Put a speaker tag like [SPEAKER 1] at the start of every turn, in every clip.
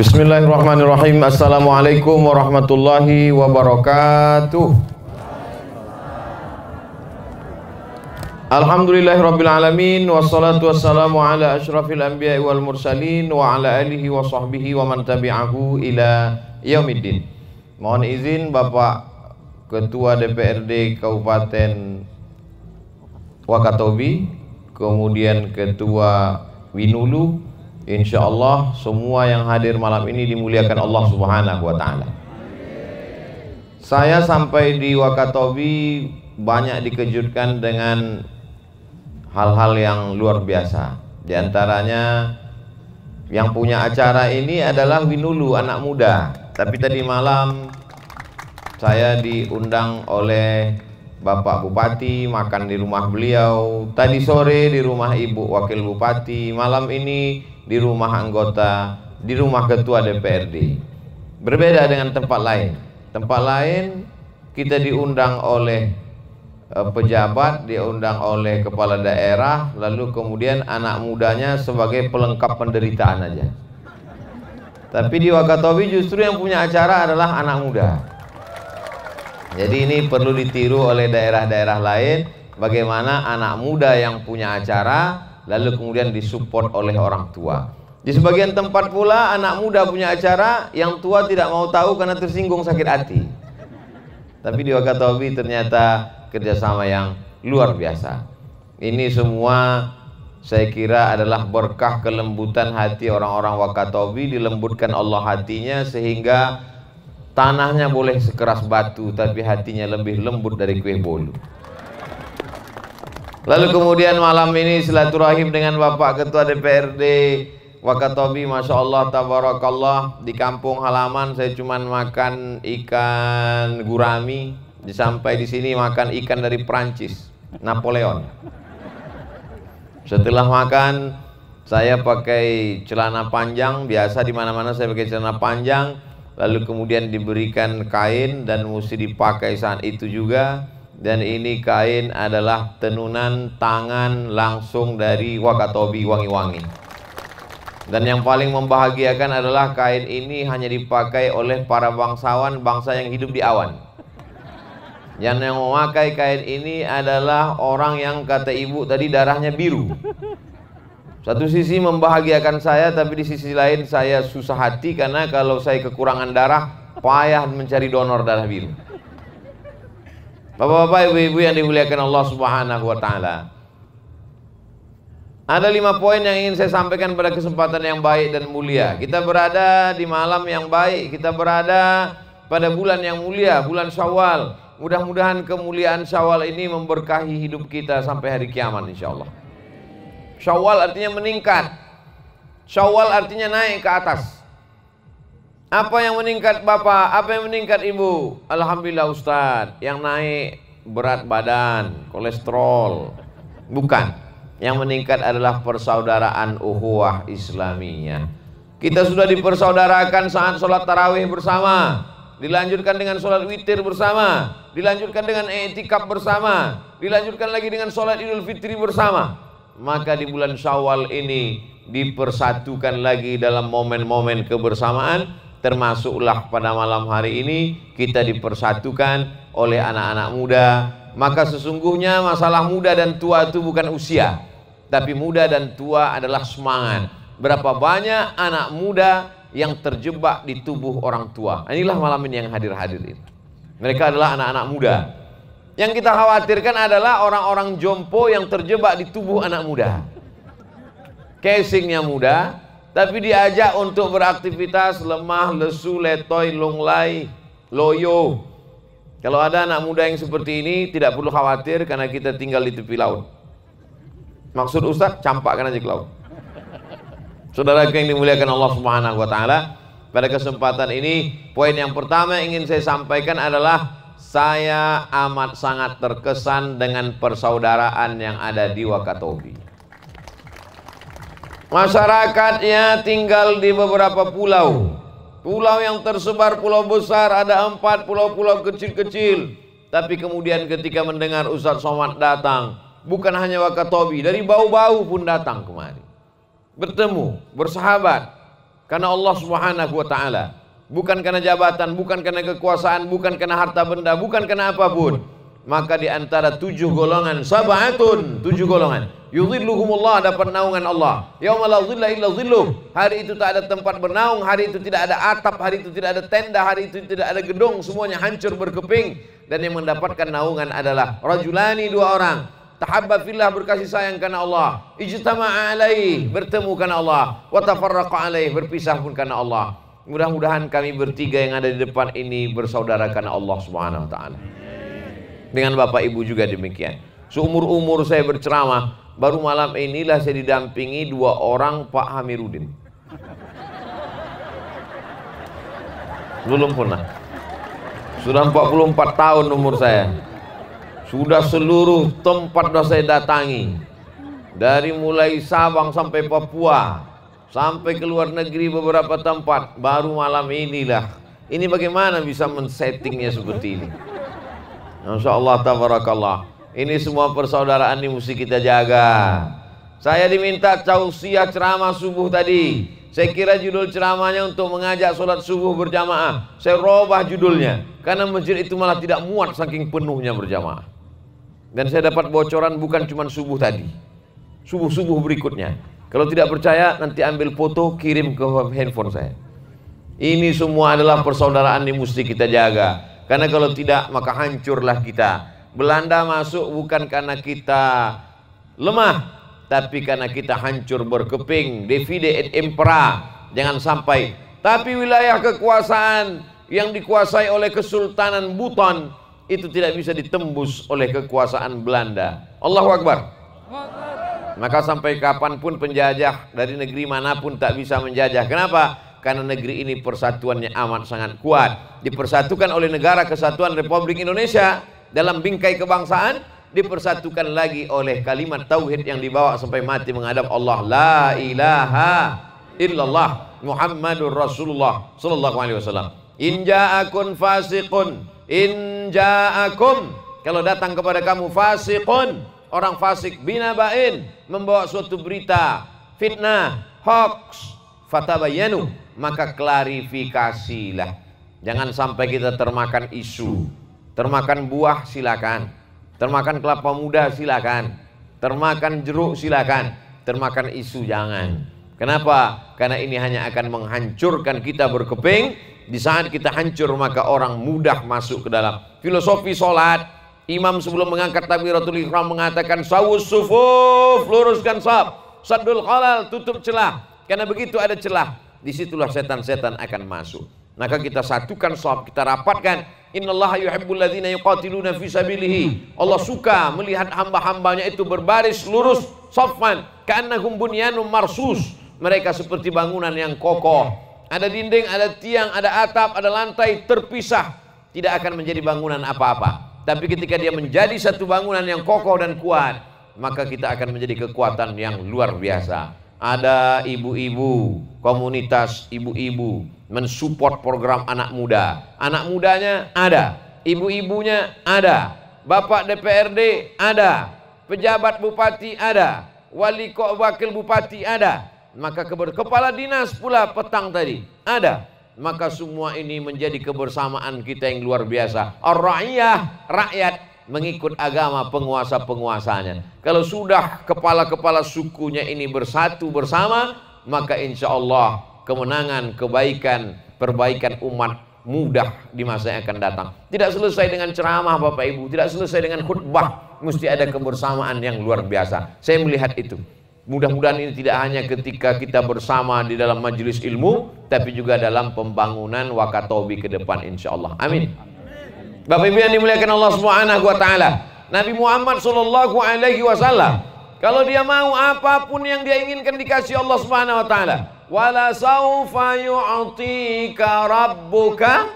[SPEAKER 1] Bismillahirrahmanirrahim. Assalamualaikum warahmatullahi wabarakatuh. Alhamdulillahirrabbilalamin Wassalatu wassalamu ala ashrafil anbiya wal mursalin Wa ala alihi wa sahbihi wa man tabi'ahu ila yaumiddin Mohon izin Bapak Ketua DPRD Kabupaten Wakatobi Kemudian Ketua Winulu Insya Allah semua yang hadir malam ini dimuliakan Allah Subhanahu wa Ta'ala. Saya sampai di Wakatobi banyak dikejutkan dengan hal-hal yang luar biasa. Di antaranya yang punya acara ini adalah Winulu anak muda. Tapi tadi malam saya diundang oleh Bapak Bupati makan di rumah beliau. Tadi sore di rumah Ibu Wakil Bupati. Malam ini di rumah anggota, di rumah ketua DPRD. Berbeda dengan tempat lain. Tempat lain kita diundang oleh eh, pejabat, diundang oleh kepala daerah, lalu kemudian anak mudanya sebagai pelengkap penderitaan aja. Tapi di Wakatobi justru yang punya acara adalah anak muda. Jadi ini perlu ditiru oleh daerah-daerah lain bagaimana anak muda yang punya acara lalu kemudian disupport oleh orang tua. Di sebagian tempat pula anak muda punya acara, yang tua tidak mau tahu karena tersinggung sakit hati. Tapi di Wakatobi ternyata kerjasama yang luar biasa. Ini semua saya kira adalah berkah kelembutan hati orang-orang Wakatobi dilembutkan Allah hatinya sehingga tanahnya boleh sekeras batu tapi hatinya lebih lembut dari kue bolu. Lalu kemudian malam ini silaturahim dengan Bapak Ketua DPRD Wakatobi Masya Allah Tabarakallah di kampung halaman saya cuma makan ikan gurami sampai di sini makan ikan dari Prancis Napoleon setelah makan saya pakai celana panjang biasa di mana mana saya pakai celana panjang lalu kemudian diberikan kain dan mesti dipakai saat itu juga dan hmm. ini kain adalah tenunan tangan langsung dari Wakatobi wangi-wangi. Dan yang paling membahagiakan adalah kain ini hanya dipakai oleh para bangsawan bangsa yang hidup di awan. Yang yang memakai kain ini adalah orang yang kata ibu tadi darahnya biru. Satu sisi membahagiakan saya tapi di sisi lain saya susah hati karena kalau saya kekurangan darah payah mencari donor darah biru. Bapak-bapak, ibu-ibu yang dimuliakan Allah Subhanahu wa taala. Ada lima poin yang ingin saya sampaikan pada kesempatan yang baik dan mulia. Kita berada di malam yang baik, kita berada pada bulan yang mulia, bulan Syawal. Mudah-mudahan kemuliaan Syawal ini memberkahi hidup kita sampai hari kiamat insya Allah. Syawal artinya meningkat. Syawal artinya naik ke atas. Apa yang meningkat Bapak? Apa yang meningkat Ibu? Alhamdulillah Ustaz. Yang naik berat badan, kolesterol. Bukan. Yang meningkat adalah persaudaraan uhuah Islaminya. Kita sudah dipersaudarakan saat sholat tarawih bersama. Dilanjutkan dengan sholat witir bersama. Dilanjutkan dengan etikab bersama. Dilanjutkan lagi dengan sholat idul fitri bersama. Maka di bulan syawal ini dipersatukan lagi dalam momen-momen kebersamaan termasuklah pada malam hari ini kita dipersatukan oleh anak-anak muda. Maka sesungguhnya masalah muda dan tua itu bukan usia, tapi muda dan tua adalah semangat. Berapa banyak anak muda yang terjebak di tubuh orang tua. Inilah malam ini yang hadir-hadir ini. Mereka adalah anak-anak muda. Yang kita khawatirkan adalah orang-orang jompo yang terjebak di tubuh anak muda. Casingnya muda, tapi diajak untuk beraktivitas lemah, lesu, letoy, lunglai, loyo. Kalau ada anak muda yang seperti ini tidak perlu khawatir karena kita tinggal di tepi laut. Maksud Ustaz campakkan aja ke laut. Saudara yang dimuliakan Allah Subhanahu wa taala, pada kesempatan ini poin yang pertama yang ingin saya sampaikan adalah saya amat sangat terkesan dengan persaudaraan yang ada di Wakatobi. Masyarakatnya tinggal di beberapa pulau. Pulau yang tersebar pulau besar ada empat pulau-pulau kecil-kecil. Tapi kemudian ketika mendengar Ustaz Somad datang, bukan hanya Wakatobi, dari bau-bau pun datang kemari. Bertemu, bersahabat. Karena Allah Subhanahu wa taala. Bukan karena jabatan, bukan karena kekuasaan, bukan karena harta benda, bukan karena apapun maka di antara tujuh golongan sabatun tujuh golongan yudhilluhumullah dapat naungan Allah yauma la dhilla illa dhilluh hari itu tak ada tempat bernaung hari itu tidak ada atap hari itu tidak ada tenda hari itu tidak ada gedung semuanya hancur berkeping dan yang mendapatkan naungan adalah rajulani dua orang tahabba fillah berkasih sayang karena Allah ijtama'a alaih bertemu karena Allah wa tafarraqa alaih berpisah pun karena Allah mudah-mudahan kami bertiga yang ada di depan ini bersaudara karena Allah Subhanahu wa taala dengan Bapak Ibu juga demikian. Seumur-umur saya berceramah, baru malam inilah saya didampingi dua orang Pak Hamirudin. Belum pernah. Sudah 44 tahun umur saya. Sudah seluruh tempat sudah saya datangi. Dari mulai Sabang sampai Papua, sampai ke luar negeri beberapa tempat, baru malam inilah. Ini bagaimana bisa men-settingnya seperti ini? Insya Allah tabarakallah. Ini semua persaudaraan ini mesti kita jaga. Saya diminta tausiah ceramah subuh tadi. Saya kira judul ceramahnya untuk mengajak sholat subuh berjamaah. Saya robah judulnya. Karena masjid itu malah tidak muat saking penuhnya berjamaah. Dan saya dapat bocoran bukan cuma subuh tadi. Subuh-subuh berikutnya. Kalau tidak percaya nanti ambil foto kirim ke handphone saya. Ini semua adalah persaudaraan yang mesti kita jaga. Karena kalau tidak maka hancurlah kita. Belanda masuk bukan karena kita lemah, tapi karena kita hancur berkeping. Divide et impera. Jangan sampai. Tapi wilayah kekuasaan yang dikuasai oleh Kesultanan Buton itu tidak bisa ditembus oleh kekuasaan Belanda. Allahu Akbar. Maka sampai kapanpun penjajah dari negeri manapun tak bisa menjajah. Kenapa? karena negeri ini persatuannya amat sangat kuat. Dipersatukan oleh negara kesatuan Republik Indonesia dalam bingkai kebangsaan, dipersatukan lagi oleh kalimat tauhid yang dibawa sampai mati menghadap Allah. La ilaha illallah Muhammadur Rasulullah sallallahu alaihi wasallam. In ja'akun fasiqun, in ja'akum kalau datang kepada kamu fasiqun, orang fasik binabain membawa suatu berita, fitnah, hoax, fatabayanu maka klarifikasilah jangan sampai kita termakan isu termakan buah silakan termakan kelapa muda silakan termakan jeruk silakan termakan isu jangan kenapa karena ini hanya akan menghancurkan kita berkeping di saat kita hancur maka orang mudah masuk ke dalam filosofi salat. Imam sebelum mengangkat takbiratul ihram mengatakan sawus sufuf luruskan saf, sadul khalal, tutup celah, karena begitu ada celah, disitulah setan-setan akan masuk. Maka kita satukan sahab, kita rapatkan. Innallaha yuhibbul ladzina yuqatiluna fi Allah suka melihat hamba-hambanya itu berbaris lurus Sofman, Karena bunyanun marsus. Mereka seperti bangunan yang kokoh. Ada dinding, ada tiang, ada atap, ada lantai terpisah. Tidak akan menjadi bangunan apa-apa. Tapi ketika dia menjadi satu bangunan yang kokoh dan kuat, maka kita akan menjadi kekuatan yang luar biasa ada ibu-ibu, komunitas ibu-ibu mensupport program anak muda. Anak mudanya ada, ibu-ibunya ada, Bapak DPRD ada, pejabat bupati ada, wali kok wakil bupati ada, maka keber kepala dinas pula petang tadi ada. Maka semua ini menjadi kebersamaan kita yang luar biasa. Ar-ra'iyah, rakyat mengikut agama penguasa-penguasanya. Kalau sudah kepala-kepala sukunya ini bersatu bersama, maka insya Allah kemenangan, kebaikan, perbaikan umat mudah di masa yang akan datang. Tidak selesai dengan ceramah Bapak Ibu, tidak selesai dengan khutbah, mesti ada kebersamaan yang luar biasa. Saya melihat itu. Mudah-mudahan ini tidak hanya ketika kita bersama di dalam majelis ilmu, tapi juga dalam pembangunan Wakatobi ke depan insya Allah. Amin. Bapak Ibu yang dimuliakan Allah Subhanahu wa taala. Nabi Muhammad sallallahu alaihi wasallam kalau dia mau apapun yang dia inginkan dikasih Allah Subhanahu wa taala. Wala saufa yu'tika rabbuka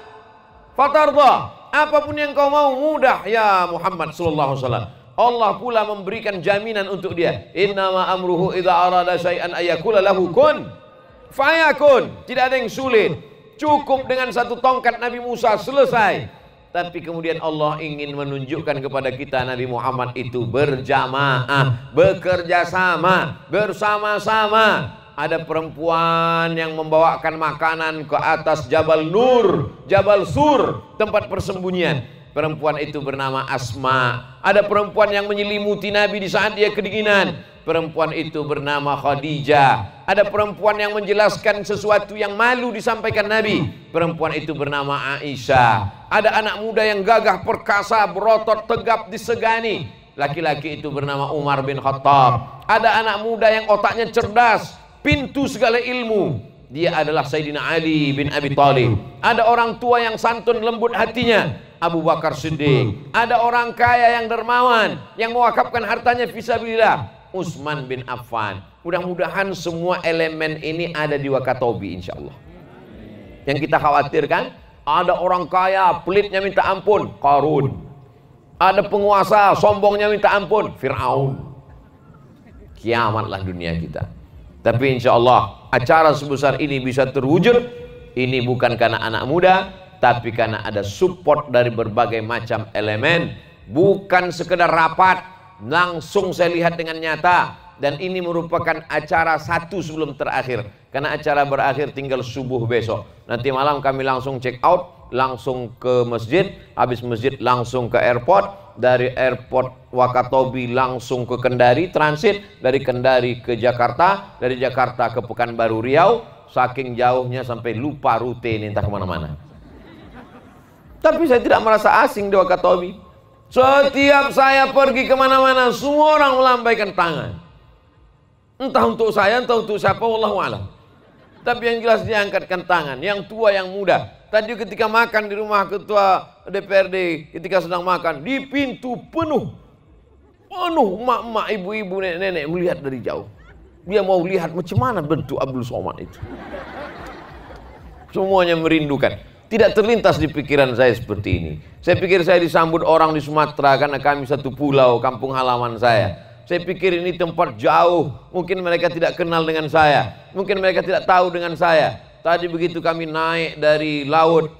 [SPEAKER 1] fatardha. Apapun yang kau mau mudah ya Muhammad sallallahu alaihi wasallam. Allah pula memberikan jaminan untuk dia. Innama amruhu idza arada syai'an ayakula lahu kun fayakun. Tidak ada yang sulit. Cukup dengan satu tongkat Nabi Musa selesai tapi kemudian Allah ingin menunjukkan kepada kita Nabi Muhammad itu berjamaah, bekerja sama, bersama-sama. Ada perempuan yang membawakan makanan ke atas Jabal Nur, Jabal Sur, tempat persembunyian. Perempuan itu bernama Asma. Ada perempuan yang menyelimuti Nabi di saat dia kedinginan. Perempuan itu bernama Khadijah ada perempuan yang menjelaskan sesuatu yang malu disampaikan Nabi. Perempuan itu bernama Aisyah. Ada anak muda yang gagah perkasa, berotot tegap disegani. Laki-laki itu bernama Umar bin Khattab. Ada anak muda yang otaknya cerdas, pintu segala ilmu. Dia adalah Sayyidina Ali bin Abi Thalib. Ada orang tua yang santun lembut hatinya, Abu Bakar Siddiq. Ada orang kaya yang dermawan, yang mewakafkan hartanya fisabilillah. Utsman bin Affan. Mudah-mudahan semua elemen ini ada di Wakatobi insya Allah. Yang kita khawatirkan, ada orang kaya, pelitnya minta ampun, Karun. Ada penguasa, sombongnya minta ampun, Fir'aun. Kiamatlah dunia kita. Tapi insya Allah, acara sebesar ini bisa terwujud. Ini bukan karena anak muda, tapi karena ada support dari berbagai macam elemen. Bukan sekedar rapat, langsung saya lihat dengan nyata dan ini merupakan acara satu sebelum terakhir karena acara berakhir tinggal subuh besok nanti malam kami langsung check out langsung ke masjid habis masjid langsung ke airport dari airport Wakatobi langsung ke Kendari transit dari Kendari ke Jakarta dari Jakarta ke Pekanbaru Riau saking jauhnya sampai lupa rute ini entah kemana-mana tapi saya tidak merasa asing di Wakatobi setiap saya pergi kemana-mana, semua orang melambaikan tangan. Entah untuk saya, entah untuk siapa, Allah wala. Tapi yang jelas dia angkatkan tangan, yang tua, yang muda. Tadi ketika makan di rumah ketua DPRD, ketika sedang makan, di pintu penuh. Penuh emak-emak, ibu-ibu, nenek-nenek melihat dari jauh. Dia mau lihat macam mana bentuk Abdul Somad itu. Semuanya merindukan tidak terlintas di pikiran saya seperti ini. Saya pikir saya disambut orang di Sumatera karena kami satu pulau, kampung halaman saya. Saya pikir ini tempat jauh, mungkin mereka tidak kenal dengan saya, mungkin mereka tidak tahu dengan saya. Tadi begitu kami naik dari laut,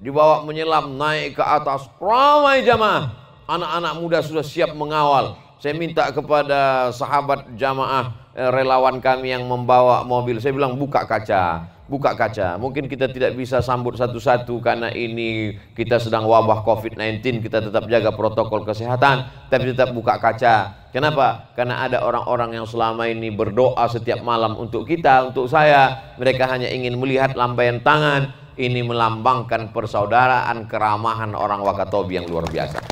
[SPEAKER 1] dibawa menyelam naik ke atas, ramai jamaah. Anak-anak muda sudah siap mengawal. Saya minta kepada sahabat jamaah eh, relawan kami yang membawa mobil, saya bilang buka kaca buka kaca. Mungkin kita tidak bisa sambut satu-satu karena ini kita sedang wabah COVID-19, kita tetap jaga protokol kesehatan, tapi tetap buka kaca. Kenapa? Karena ada orang-orang yang selama ini berdoa setiap malam untuk kita, untuk saya. Mereka hanya ingin melihat lambaian tangan. Ini melambangkan persaudaraan keramahan orang Wakatobi yang luar biasa.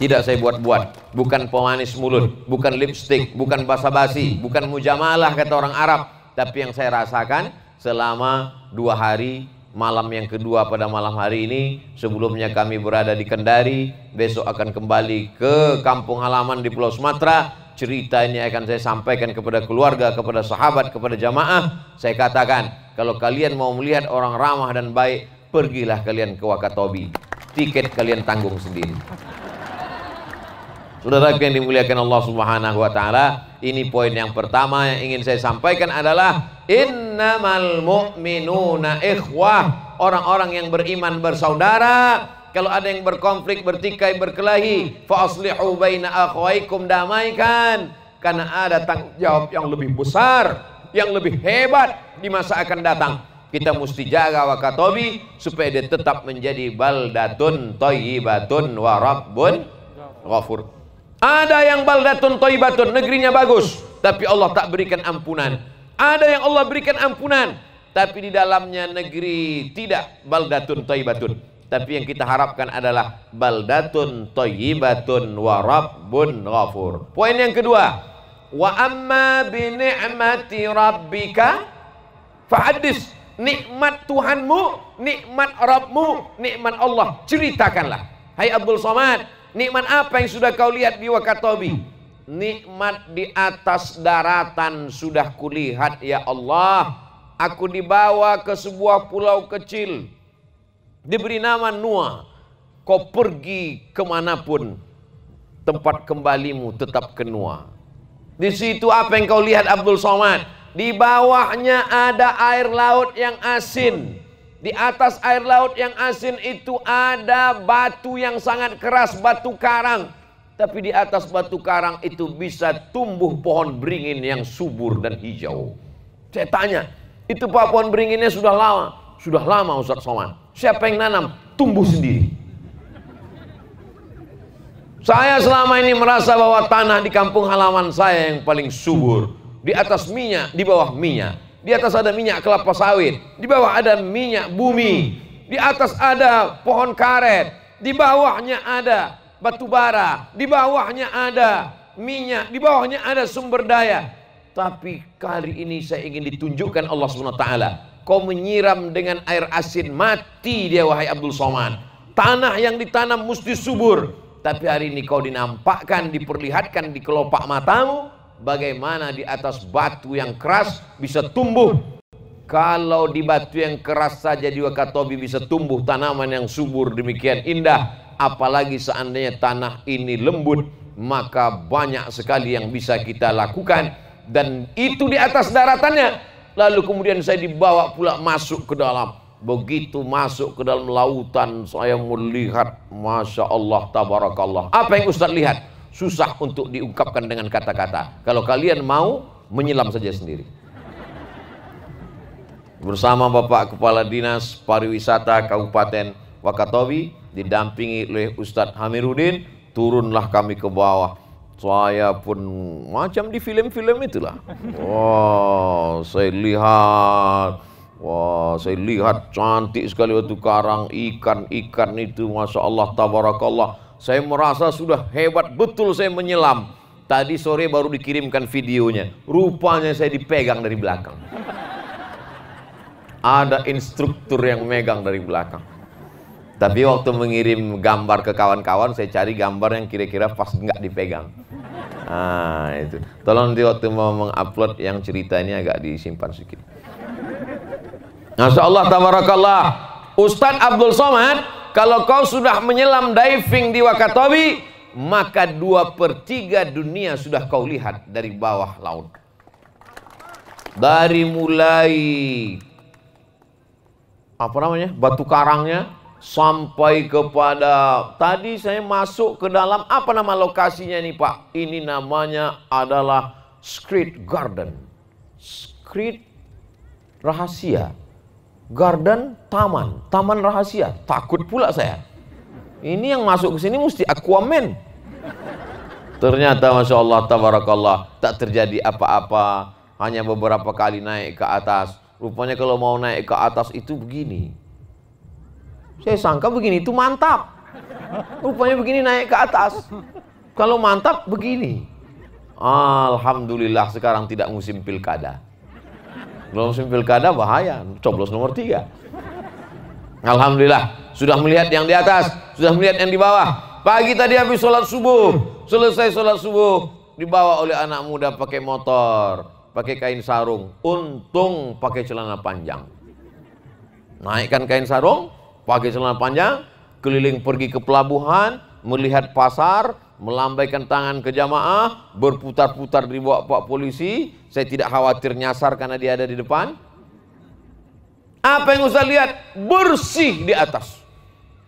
[SPEAKER 1] Tidak saya buat-buat, bukan pemanis mulut, bukan lipstick, bukan basa-basi, bukan mujamalah kata orang Arab, tapi yang saya rasakan selama dua hari malam yang kedua pada malam hari ini sebelumnya kami berada di Kendari besok akan kembali ke kampung halaman di Pulau Sumatera cerita ini akan saya sampaikan kepada keluarga kepada sahabat kepada jamaah saya katakan kalau kalian mau melihat orang ramah dan baik pergilah kalian ke Wakatobi tiket kalian tanggung sendiri Saudara yang dimuliakan Allah Subhanahu wa taala, ini poin yang pertama yang ingin saya sampaikan adalah innamal mu'minuna ikhwah. Orang-orang yang beriman bersaudara. Kalau ada yang berkonflik, bertikai, berkelahi, fa aslihu baina akhwaikum damaikan. Karena ada tanggung jawab yang lebih besar, yang lebih hebat di masa akan datang. Kita mesti jaga wakatobi supaya dia tetap menjadi baldatun thayyibatun warabun, ghafur. Ada yang baldatun toibatun, negerinya bagus, tapi Allah tak berikan ampunan. Ada yang Allah berikan ampunan, tapi di dalamnya negeri tidak baldatun toibatun. Tapi yang kita harapkan adalah baldatun toibatun warabun ghafur. Poin yang kedua, wa amma bi ni'mati rabbika fahadis nikmat Tuhanmu, nikmat Rabbmu, nikmat Allah ceritakanlah. Hai Abdul Somad, Nikmat apa yang sudah kau lihat di Wakatobi? Nikmat di atas daratan sudah kulihat ya Allah. Aku dibawa ke sebuah pulau kecil. Diberi nama Nuah. Kau pergi kemanapun. Tempat kembalimu tetap ke Nuah. Di situ apa yang kau lihat Abdul Somad? Di bawahnya ada air laut yang asin di atas air laut yang asin itu ada batu yang sangat keras, batu karang. Tapi di atas batu karang itu bisa tumbuh pohon beringin yang subur dan hijau. Saya tanya, itu Pak pohon beringinnya sudah lama? Sudah lama Ustaz Soman. Siapa yang nanam? Tumbuh sendiri. Saya selama ini merasa bahwa tanah di kampung halaman saya yang paling subur. Di atas minyak, di bawah minyak di atas ada minyak kelapa sawit. Di bawah ada minyak bumi. Di atas ada pohon karet. Di bawahnya ada batu bara. Di bawahnya ada minyak. Di bawahnya ada sumber daya. Tapi kali ini saya ingin ditunjukkan Allah SWT. Kau menyiram dengan air asin. Mati dia wahai Abdul Somad. Tanah yang ditanam mesti subur. Tapi hari ini kau dinampakkan, diperlihatkan di kelopak matamu bagaimana di atas batu yang keras bisa tumbuh. Kalau di batu yang keras saja di Wakatobi bisa tumbuh tanaman yang subur demikian indah, apalagi seandainya tanah ini lembut, maka banyak sekali yang bisa kita lakukan dan itu di atas daratannya. Lalu kemudian saya dibawa pula masuk ke dalam. Begitu masuk ke dalam lautan, saya melihat, Masya Allah, Tabarakallah. Apa yang Ustaz lihat? susah untuk diungkapkan dengan kata-kata. Kalau kalian mau, menyelam saja sendiri. Bersama Bapak Kepala Dinas Pariwisata Kabupaten Wakatobi, didampingi oleh Ustadz Hamirudin, turunlah kami ke bawah. Saya pun macam di film-film itulah. Wah, wow, saya lihat Wah, wow, saya lihat cantik sekali waktu karang ikan-ikan itu, masya Allah, tabarakallah. Saya merasa sudah hebat betul saya menyelam. Tadi sore baru dikirimkan videonya. Rupanya saya dipegang dari belakang. Ada instruktur yang megang dari belakang. Tapi waktu mengirim gambar ke kawan-kawan, saya cari gambar yang kira-kira pas nggak dipegang. Ah, itu. Tolong di waktu mau mengupload yang ceritanya agak disimpan sedikit. Masya Allah, tabarakallah. Ustadz Abdul Somad kalau kau sudah menyelam diving di Wakatobi, maka dua per tiga dunia sudah kau lihat dari bawah laut. Dari mulai apa namanya batu karangnya sampai kepada tadi saya masuk ke dalam apa nama lokasinya nih Pak? Ini namanya adalah Street Garden. Street rahasia garden taman, taman rahasia. Takut pula saya. Ini yang masuk ke sini mesti Aquaman. Ternyata Masya Allah, Tabarakallah, tak terjadi apa-apa. Hanya beberapa kali naik ke atas. Rupanya kalau mau naik ke atas itu begini. Saya sangka begini itu mantap. Rupanya begini naik ke atas. Kalau mantap begini. Alhamdulillah sekarang tidak musim pilkada. Kalau musim pilkada bahaya, coblos nomor tiga. Alhamdulillah, sudah melihat yang di atas, sudah melihat yang di bawah. Pagi tadi habis sholat subuh, selesai sholat subuh, dibawa oleh anak muda pakai motor, pakai kain sarung. Untung pakai celana panjang. Naikkan kain sarung, pakai celana panjang, keliling pergi ke pelabuhan, melihat pasar, melambaikan tangan ke jamaah, berputar-putar di bawah pak polisi. Saya tidak khawatir nyasar karena dia ada di depan. Apa yang Ustaz lihat? Bersih di atas.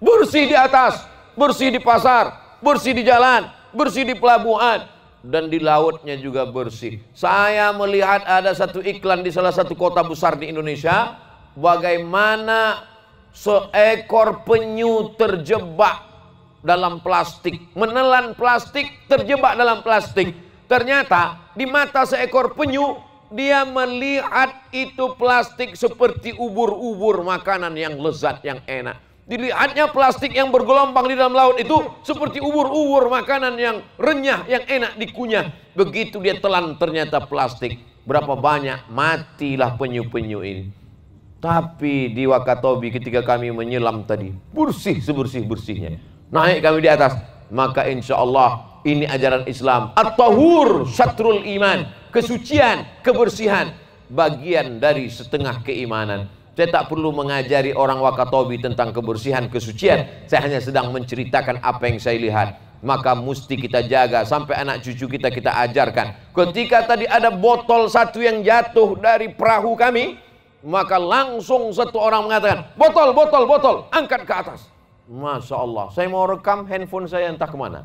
[SPEAKER 1] Bersih di atas, bersih di pasar, bersih di jalan, bersih di pelabuhan, dan di lautnya juga bersih. Saya melihat ada satu iklan di salah satu kota besar di Indonesia, bagaimana seekor penyu terjebak dalam plastik, menelan plastik, terjebak dalam plastik. Ternyata di mata seekor penyu dia melihat itu plastik seperti ubur-ubur makanan yang lezat yang enak. Dilihatnya plastik yang bergelombang di dalam laut itu seperti ubur-ubur makanan yang renyah, yang enak dikunyah. Begitu dia telan ternyata plastik. Berapa banyak matilah penyu-penyu ini. Tapi di Wakatobi ketika kami menyelam tadi, bersih sebersih-bersihnya naik kami di atas maka insya Allah ini ajaran Islam at-tahur syatrul iman kesucian kebersihan bagian dari setengah keimanan saya tak perlu mengajari orang Wakatobi tentang kebersihan kesucian saya hanya sedang menceritakan apa yang saya lihat maka mesti kita jaga sampai anak cucu kita kita ajarkan. Ketika tadi ada botol satu yang jatuh dari perahu kami, maka langsung satu orang mengatakan, "Botol, botol, botol, angkat ke atas." Masya Allah. Saya mau rekam handphone saya entah kemana.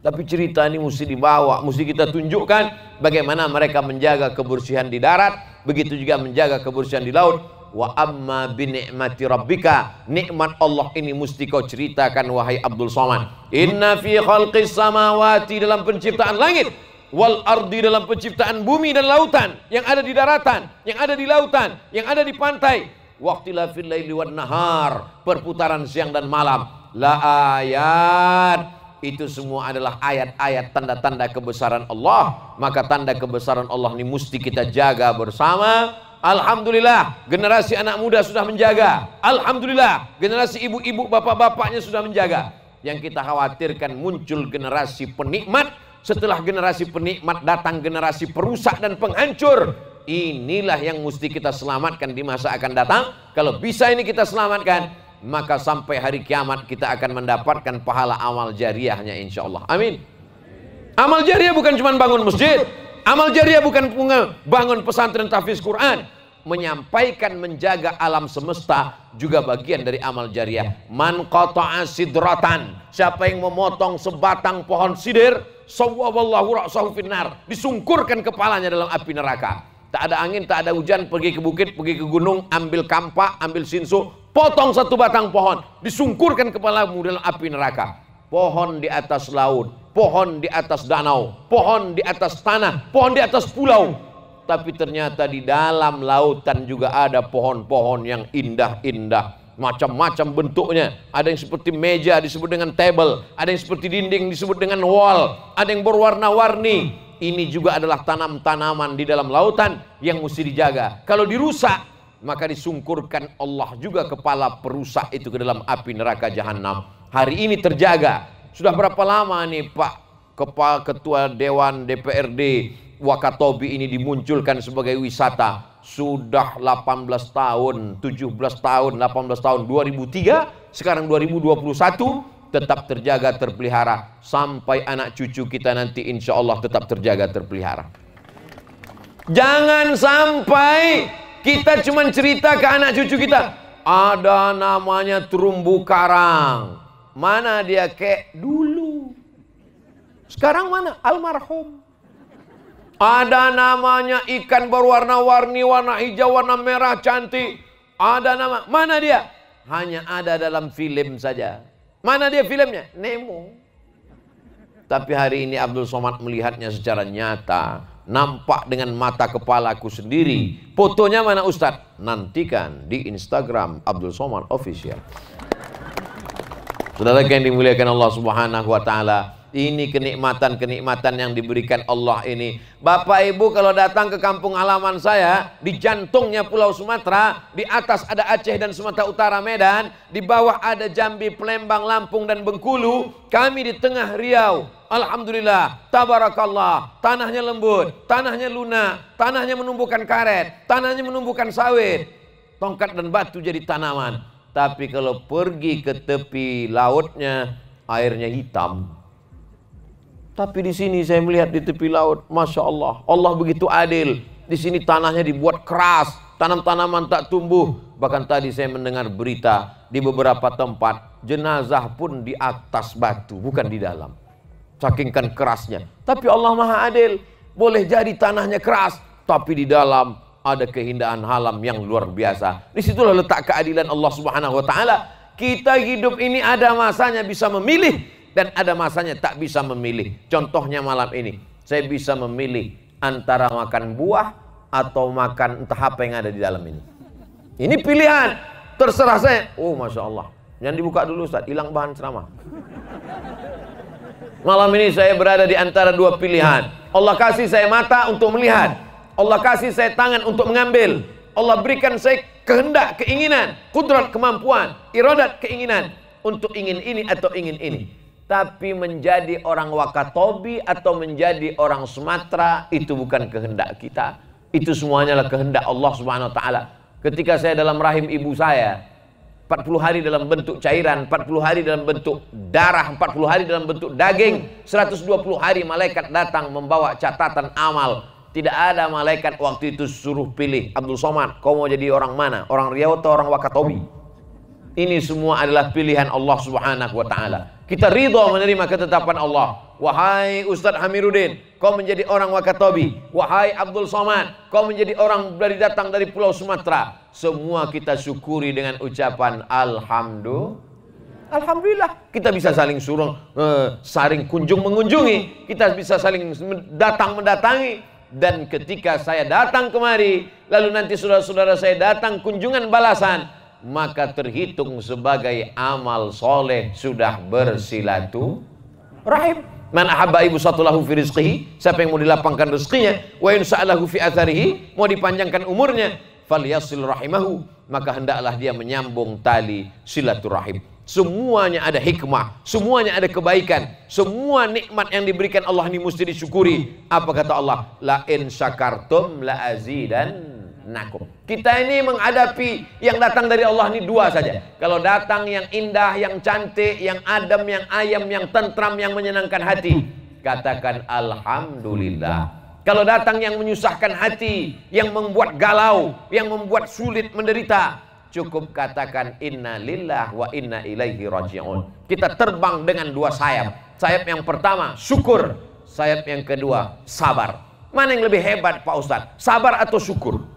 [SPEAKER 1] Tapi cerita ini mesti dibawa, mesti kita tunjukkan bagaimana mereka menjaga kebersihan di darat, begitu juga menjaga kebersihan di laut. Wa amma binikmati rabbika, nikmat Allah ini mesti kau ceritakan wahai Abdul Somad. Inna fi khalqis samawati dalam penciptaan langit wal ardi dalam penciptaan bumi dan lautan, yang ada di daratan, yang ada di lautan, yang ada di pantai, waktilah filaili wan nahar, perputaran siang dan malam. La ayat itu semua adalah ayat-ayat tanda-tanda kebesaran Allah. Maka tanda kebesaran Allah ini mesti kita jaga bersama. Alhamdulillah, generasi anak muda sudah menjaga. Alhamdulillah, generasi ibu-ibu bapak-bapaknya sudah menjaga. Yang kita khawatirkan muncul generasi penikmat, setelah generasi penikmat datang generasi perusak dan penghancur. Inilah yang mesti kita selamatkan di masa akan datang. Kalau bisa ini kita selamatkan, maka sampai hari kiamat kita akan mendapatkan pahala amal jariahnya insya Allah. Amin. Amal jariah bukan cuma bangun masjid. Amal jariah bukan bangun pesantren tafiz Quran menyampaikan menjaga alam semesta juga bagian dari amal jariah. Man qata'a sidratan. Siapa yang memotong sebatang pohon sidir, sawwallahu ra'sahu finnar. Disungkurkan kepalanya dalam api neraka. Tak ada angin, tak ada hujan, pergi ke bukit, pergi ke gunung, ambil kampak, ambil sinso, potong satu batang pohon, disungkurkan kepalamu dalam api neraka. Pohon di atas laut, pohon di atas danau, pohon di atas tanah, pohon di atas pulau. Tapi ternyata di dalam lautan juga ada pohon-pohon yang indah-indah. Macam-macam bentuknya. Ada yang seperti meja disebut dengan table. Ada yang seperti dinding disebut dengan wall. Ada yang berwarna-warni ini juga adalah tanam-tanaman di dalam lautan yang mesti dijaga. Kalau dirusak, maka disungkurkan Allah juga kepala perusak itu ke dalam api neraka jahanam. Hari ini terjaga. Sudah berapa lama nih Pak Kepala Ketua Dewan DPRD Wakatobi ini dimunculkan sebagai wisata? Sudah 18 tahun, 17 tahun, 18 tahun, 2003, sekarang 2021 tetap terjaga terpelihara sampai anak cucu kita nanti insya Allah tetap terjaga terpelihara. Jangan sampai kita cuma cerita ke anak cucu kita ada namanya terumbu karang. Mana dia kek dulu. Sekarang mana? Almarhum. Ada namanya ikan berwarna-warni, warna hijau, warna merah, cantik. Ada nama, mana dia? Hanya ada dalam film saja. Mana dia filmnya? Nemo. Tapi hari ini Abdul Somad melihatnya secara nyata. Nampak dengan mata kepalaku sendiri. Fotonya mana Ustadz? Nantikan di Instagram Abdul Somad Official. Saudara yang dimuliakan Allah Subhanahu wa taala, ini kenikmatan-kenikmatan yang diberikan Allah ini. Bapak Ibu kalau datang ke kampung halaman saya, di jantungnya Pulau Sumatera, di atas ada Aceh dan Sumatera Utara Medan, di bawah ada Jambi, Palembang, Lampung dan Bengkulu, kami di tengah Riau. Alhamdulillah, tabarakallah, tanahnya lembut, tanahnya lunak, tanahnya menumbuhkan karet, tanahnya menumbuhkan sawit. Tongkat dan batu jadi tanaman. Tapi kalau pergi ke tepi lautnya, airnya hitam. Tapi di sini saya melihat di tepi laut, masya Allah, Allah begitu adil. Di sini tanahnya dibuat keras, tanam-tanaman tak tumbuh. Bahkan tadi saya mendengar berita di beberapa tempat jenazah pun di atas batu, bukan di dalam. Cakingkan kerasnya. Tapi Allah Maha Adil. Boleh jadi tanahnya keras, tapi di dalam ada keindahan alam yang luar biasa. Disitulah letak keadilan Allah Subhanahu wa taala. Kita hidup ini ada masanya bisa memilih dan ada masanya tak bisa memilih. Contohnya malam ini, saya bisa memilih antara makan buah atau makan entah apa yang ada di dalam ini. Ini pilihan. Terserah saya. Oh, Masya Allah. yang dibuka dulu Ustaz, hilang bahan ceramah. Malam ini saya berada di antara dua pilihan. Allah kasih saya mata untuk melihat. Allah kasih saya tangan untuk mengambil. Allah berikan saya kehendak, keinginan, kudrat, kemampuan, irodat, keinginan untuk ingin ini atau ingin ini tapi menjadi orang Wakatobi atau menjadi orang Sumatera itu bukan kehendak kita. Itu semuanya lah kehendak Allah Subhanahu wa taala. Ketika saya dalam rahim ibu saya 40 hari dalam bentuk cairan, 40 hari dalam bentuk darah, 40 hari dalam bentuk daging, 120 hari malaikat datang membawa catatan amal. Tidak ada malaikat waktu itu suruh pilih Abdul Somad, kau mau jadi orang mana? Orang Riau atau orang Wakatobi? Ini semua adalah pilihan Allah Subhanahu wa taala. Kita ridho menerima ketetapan Allah. Wahai Ustadz Hamiruddin, kau menjadi orang Wakatobi. Wahai Abdul Somad, kau menjadi orang dari datang dari Pulau Sumatera. Semua kita syukuri dengan ucapan Alhamdulillah. Alhamdulillah kita bisa saling suruh eh, saling kunjung mengunjungi, kita bisa saling datang mendatangi. Dan ketika saya datang kemari, lalu nanti saudara-saudara saya datang kunjungan balasan, maka terhitung sebagai amal soleh sudah bersilatu rahim. Man ahabba ibu satu lahu rizqihi, siapa yang mau dilapangkan rezekinya, wa in sa'alahu fi atharihi, mau dipanjangkan umurnya, falyasil rahimahu, maka hendaklah dia menyambung tali silaturahim. Semuanya ada hikmah, semuanya ada kebaikan, semua nikmat yang diberikan Allah ini mesti disyukuri. Apa kata Allah? La in syakartum la azidan nakum. Kita ini menghadapi yang datang dari Allah ini dua saja. Kalau datang yang indah, yang cantik, yang adem, yang ayam, yang tentram, yang menyenangkan hati, katakan alhamdulillah. Kalau datang yang menyusahkan hati, yang membuat galau, yang membuat sulit menderita, cukup katakan inna lillah wa inna ilaihi raji'un. Kita terbang dengan dua sayap. Sayap yang pertama syukur, sayap yang kedua sabar. Mana yang lebih hebat Pak Ustadz? Sabar atau syukur?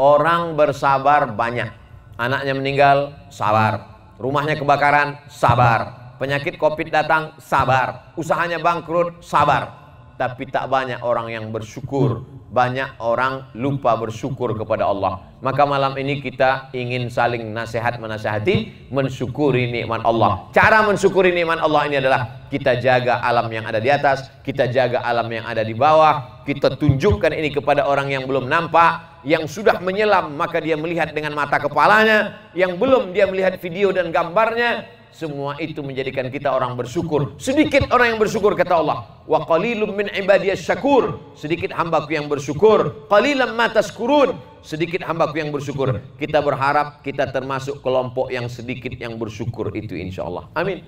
[SPEAKER 1] Orang bersabar banyak. Anaknya meninggal, sabar. Rumahnya kebakaran, sabar. Penyakit COVID datang, sabar. Usahanya bangkrut, sabar tapi tak banyak orang yang bersyukur. Banyak orang lupa bersyukur kepada Allah. Maka malam ini kita ingin saling nasihat menasihati, mensyukuri nikmat Allah. Cara mensyukuri nikmat Allah ini adalah kita jaga alam yang ada di atas, kita jaga alam yang ada di bawah, kita tunjukkan ini kepada orang yang belum nampak, yang sudah menyelam maka dia melihat dengan mata kepalanya, yang belum dia melihat video dan gambarnya, semua itu menjadikan kita orang bersyukur. Sedikit orang yang bersyukur kata Allah. Wa qalilum min ibadiyas syakur. Sedikit hambaku yang bersyukur. Qalilam matas kurun. Sedikit hambaku yang bersyukur. Kita berharap kita termasuk kelompok yang sedikit yang bersyukur itu insya Allah. Amin.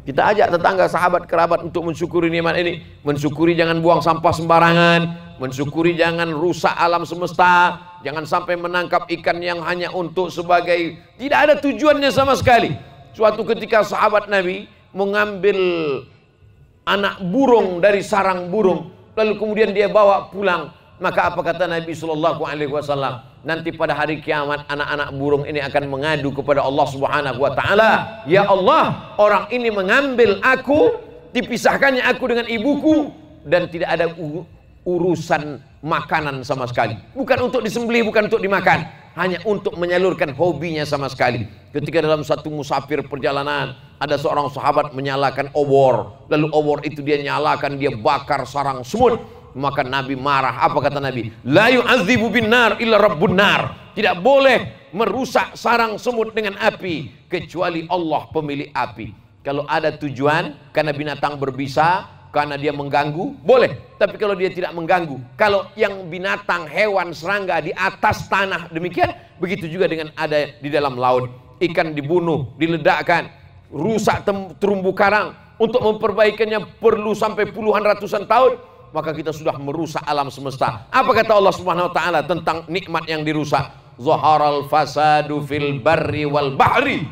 [SPEAKER 1] Kita ajak tetangga, sahabat, kerabat untuk mensyukuri nikmat ini. Mensyukuri jangan buang sampah sembarangan. Mensyukuri jangan rusak alam semesta. Jangan sampai menangkap ikan yang hanya untuk sebagai tidak ada tujuannya sama sekali. Suatu ketika sahabat Nabi mengambil anak burung dari sarang burung, lalu kemudian dia bawa pulang. Maka apa kata Nabi Shallallahu Alaihi Wasallam? Nanti pada hari kiamat anak-anak burung ini akan mengadu kepada Allah Subhanahu Wa Taala. Ya Allah, orang ini mengambil aku, dipisahkannya aku dengan ibuku, dan tidak ada urusan makanan sama sekali. Bukan untuk disembelih, bukan untuk dimakan. Hanya untuk menyalurkan hobinya sama sekali. Ketika dalam satu musafir perjalanan, ada seorang sahabat menyalakan obor. Lalu obor itu dia nyalakan, dia bakar sarang semut. Maka Nabi marah. Apa kata Nabi? La yu'adzibu binar illa rabbun nar. Tidak boleh merusak sarang semut dengan api. Kecuali Allah pemilik api. Kalau ada tujuan, karena binatang berbisa, karena dia mengganggu, boleh. Tapi kalau dia tidak mengganggu, kalau yang binatang, hewan, serangga di atas tanah demikian, begitu juga dengan ada di dalam laut. Ikan dibunuh, diledakkan, rusak terumbu karang. Untuk memperbaikinya perlu sampai puluhan ratusan tahun. Maka kita sudah merusak alam semesta. Apa kata Allah Subhanahu wa taala tentang nikmat yang dirusak? Zaharal fasadu fil barri wal bahri.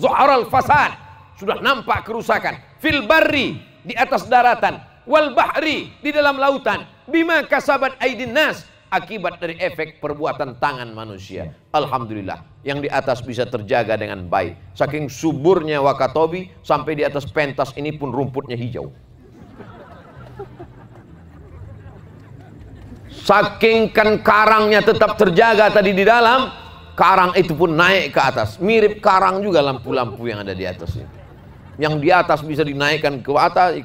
[SPEAKER 1] Zaharal fasad. Sudah nampak kerusakan. Fil barri di atas daratan, wal bahri di dalam lautan, bima kasabat aidin nas akibat dari efek perbuatan tangan manusia. Alhamdulillah, yang di atas bisa terjaga dengan baik. Saking suburnya Wakatobi sampai di atas pentas ini pun rumputnya hijau. Saking kan karangnya tetap terjaga tadi di dalam, karang itu pun naik ke atas. Mirip karang juga lampu-lampu yang ada di atas ini yang di atas bisa dinaikkan ke atas,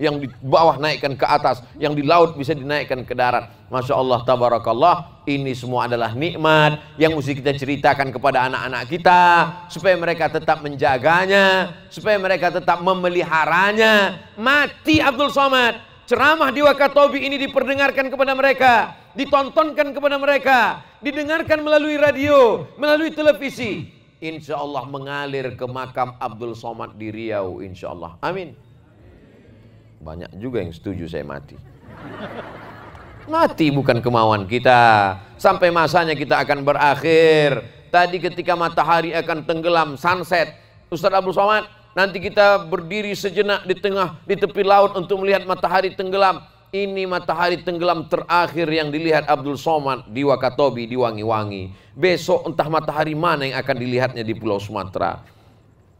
[SPEAKER 1] yang di bawah naikkan ke atas, yang di laut bisa dinaikkan ke darat. Masya Allah, tabarakallah, ini semua adalah nikmat yang mesti kita ceritakan kepada anak-anak kita, supaya mereka tetap menjaganya, supaya mereka tetap memeliharanya. Mati Abdul Somad, ceramah di Wakatobi ini diperdengarkan kepada mereka, ditontonkan kepada mereka, didengarkan melalui radio, melalui televisi, insya Allah mengalir ke makam Abdul Somad di Riau insya Allah. Amin. Banyak juga yang setuju saya mati. Mati bukan kemauan kita. Sampai masanya kita akan berakhir. Tadi ketika matahari akan tenggelam, sunset. Ustaz Abdul Somad, nanti kita berdiri sejenak di tengah, di tepi laut untuk melihat matahari tenggelam ini matahari tenggelam terakhir yang dilihat Abdul Somad di Wakatobi, di Wangi-Wangi. Besok entah matahari mana yang akan dilihatnya di Pulau Sumatera.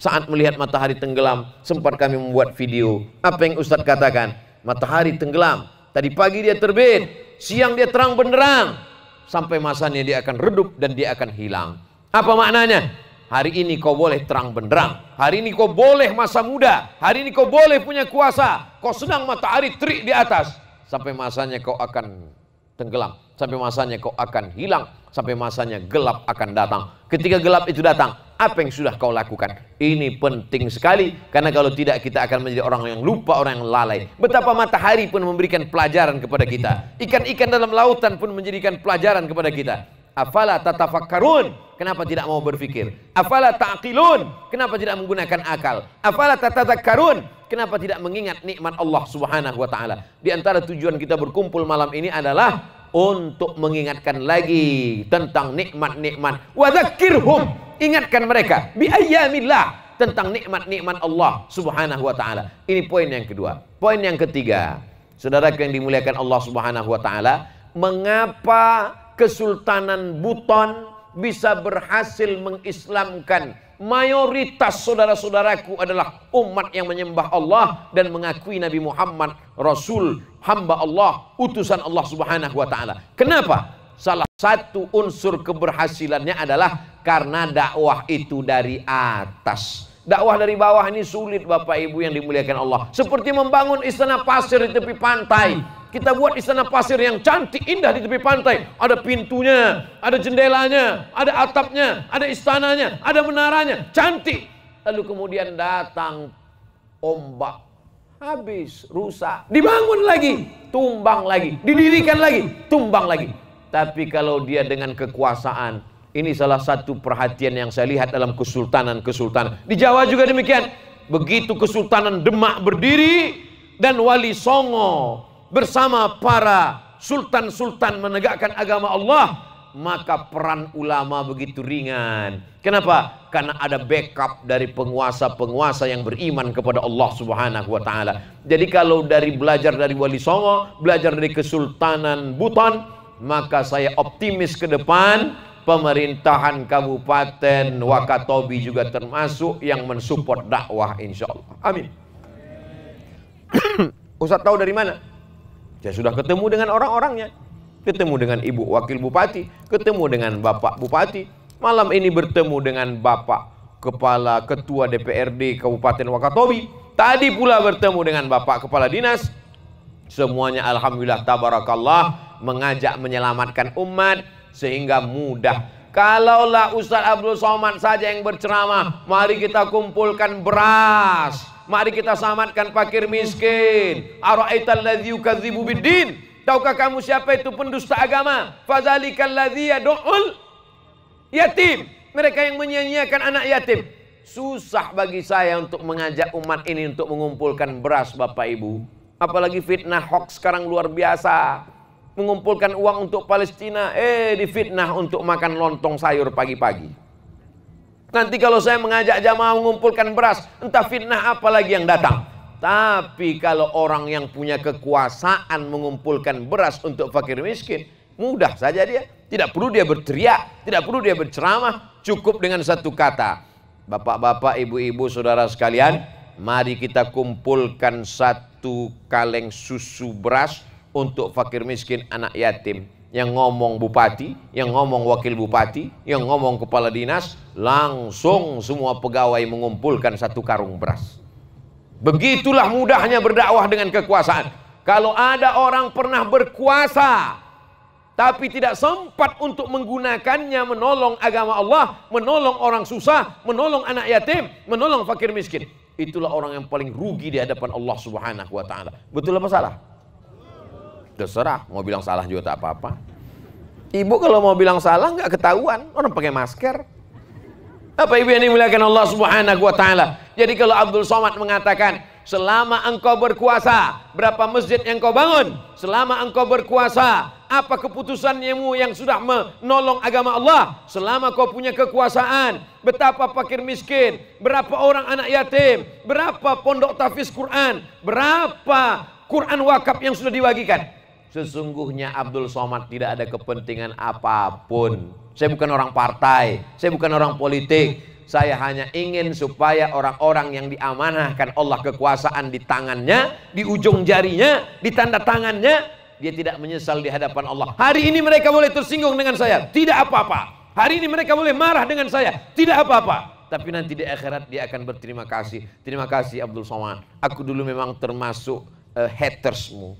[SPEAKER 1] Saat melihat matahari tenggelam, sempat kami membuat video. Apa yang Ustadz katakan? Matahari tenggelam. Tadi pagi dia terbit, siang dia terang benderang. Sampai masanya dia akan redup dan dia akan hilang. Apa maknanya? Hari ini kau boleh terang benderang. Hari ini kau boleh masa muda. Hari ini kau boleh punya kuasa. Kau senang matahari terik di atas. Sampai masanya kau akan tenggelam. Sampai masanya kau akan hilang. Sampai masanya gelap akan datang. Ketika gelap itu datang, apa yang sudah kau lakukan? Ini penting sekali. Karena kalau tidak kita akan menjadi orang yang lupa, orang yang lalai. Betapa matahari pun memberikan pelajaran kepada kita. Ikan-ikan dalam lautan pun menjadikan pelajaran kepada kita. Afala tatafakkarun? Kenapa tidak mau berpikir? Afala ta'qilun? Kenapa tidak menggunakan akal? Afala tatadzakkarun? Kenapa tidak mengingat nikmat Allah Subhanahu wa taala? Di antara tujuan kita berkumpul malam ini adalah untuk mengingatkan lagi tentang nikmat-nikmat. Wa Ingatkan mereka bi tentang nikmat-nikmat Allah Subhanahu wa taala. Ini poin yang kedua. Poin yang ketiga, saudara yang dimuliakan Allah Subhanahu wa taala, mengapa Kesultanan Buton bisa berhasil mengislamkan mayoritas saudara-saudaraku adalah umat yang menyembah Allah dan mengakui Nabi Muhammad rasul hamba Allah utusan Allah Subhanahu wa taala. Kenapa? Salah satu unsur keberhasilannya adalah karena dakwah itu dari atas. Dakwah dari bawah ini sulit Bapak Ibu yang dimuliakan Allah. Seperti membangun istana pasir di tepi pantai kita buat istana pasir yang cantik, indah di tepi pantai. Ada pintunya, ada jendelanya, ada atapnya, ada istananya, ada menaranya. Cantik. Lalu kemudian datang ombak. Habis, rusak. Dibangun lagi, tumbang lagi. Didirikan lagi, tumbang lagi. Tapi kalau dia dengan kekuasaan, ini salah satu perhatian yang saya lihat dalam kesultanan-kesultanan. Di Jawa juga demikian. Begitu kesultanan Demak berdiri dan Wali Songo bersama para sultan-sultan menegakkan agama Allah, maka peran ulama begitu ringan. Kenapa? Karena ada backup dari penguasa-penguasa yang beriman kepada Allah Subhanahu wa taala. Jadi kalau dari belajar dari Wali Songo, belajar dari Kesultanan Buton, maka saya optimis ke depan pemerintahan Kabupaten Wakatobi juga termasuk yang mensupport dakwah insya Allah. Amin. Ustaz tahu dari mana? Saya sudah ketemu dengan orang-orangnya. Ketemu dengan ibu wakil bupati, ketemu dengan bapak bupati. Malam ini bertemu dengan bapak kepala ketua DPRD Kabupaten Wakatobi. Tadi pula bertemu dengan bapak kepala dinas. Semuanya alhamdulillah tabarakallah mengajak menyelamatkan umat sehingga mudah. Kalaulah Ustaz Abdul Somad saja yang berceramah, mari kita kumpulkan beras Mari kita selamatkan fakir miskin. Ara'aital ladzi Tahukah kamu siapa itu pendusta agama? Fadzalikal ladzi yatim. Mereka yang menyanyikan anak yatim. Susah bagi saya untuk mengajak umat ini untuk mengumpulkan beras Bapak Ibu. Apalagi fitnah hoax sekarang luar biasa. Mengumpulkan uang untuk Palestina, eh difitnah untuk makan lontong sayur pagi-pagi. Nanti kalau saya mengajak jamaah mengumpulkan beras, entah fitnah apa lagi yang datang. Tapi kalau orang yang punya kekuasaan mengumpulkan beras untuk fakir miskin, mudah saja dia. Tidak perlu dia berteriak, tidak perlu dia berceramah, cukup dengan satu kata. Bapak-bapak, ibu-ibu, saudara sekalian, mari kita kumpulkan satu kaleng susu beras untuk fakir miskin anak yatim yang ngomong bupati, yang ngomong wakil bupati, yang ngomong kepala dinas, langsung semua pegawai mengumpulkan satu karung beras. Begitulah mudahnya berdakwah dengan kekuasaan. Kalau ada orang pernah berkuasa, tapi tidak sempat untuk menggunakannya menolong agama Allah, menolong orang susah, menolong anak yatim, menolong fakir miskin. Itulah orang yang paling rugi di hadapan Allah Subhanahu wa taala. Betul apa salah? Terserah, mau bilang salah juga tak apa-apa. Ibu kalau mau bilang salah nggak ketahuan, orang pakai masker. Apa ibu yang dimuliakan Allah Subhanahu wa taala? Jadi kalau Abdul Somad mengatakan, "Selama engkau berkuasa, berapa masjid yang kau bangun? Selama engkau berkuasa, apa keputusanmu yang sudah menolong agama Allah? Selama kau punya kekuasaan, betapa fakir miskin, berapa orang anak yatim, berapa pondok tafis Quran, berapa Quran wakaf yang sudah dibagikan?" Sesungguhnya Abdul Somad tidak ada kepentingan apapun. Saya bukan orang partai, saya bukan orang politik. Saya hanya ingin supaya orang-orang yang diamanahkan Allah kekuasaan di tangannya, di ujung jarinya, di tanda tangannya, dia tidak menyesal di hadapan Allah. Hari ini mereka boleh tersinggung dengan saya, tidak apa-apa. Hari ini mereka boleh marah dengan saya, tidak apa-apa tapi nanti di akhirat dia akan berterima kasih. Terima kasih Abdul Somad. Aku dulu memang termasuk uh, hatersmu.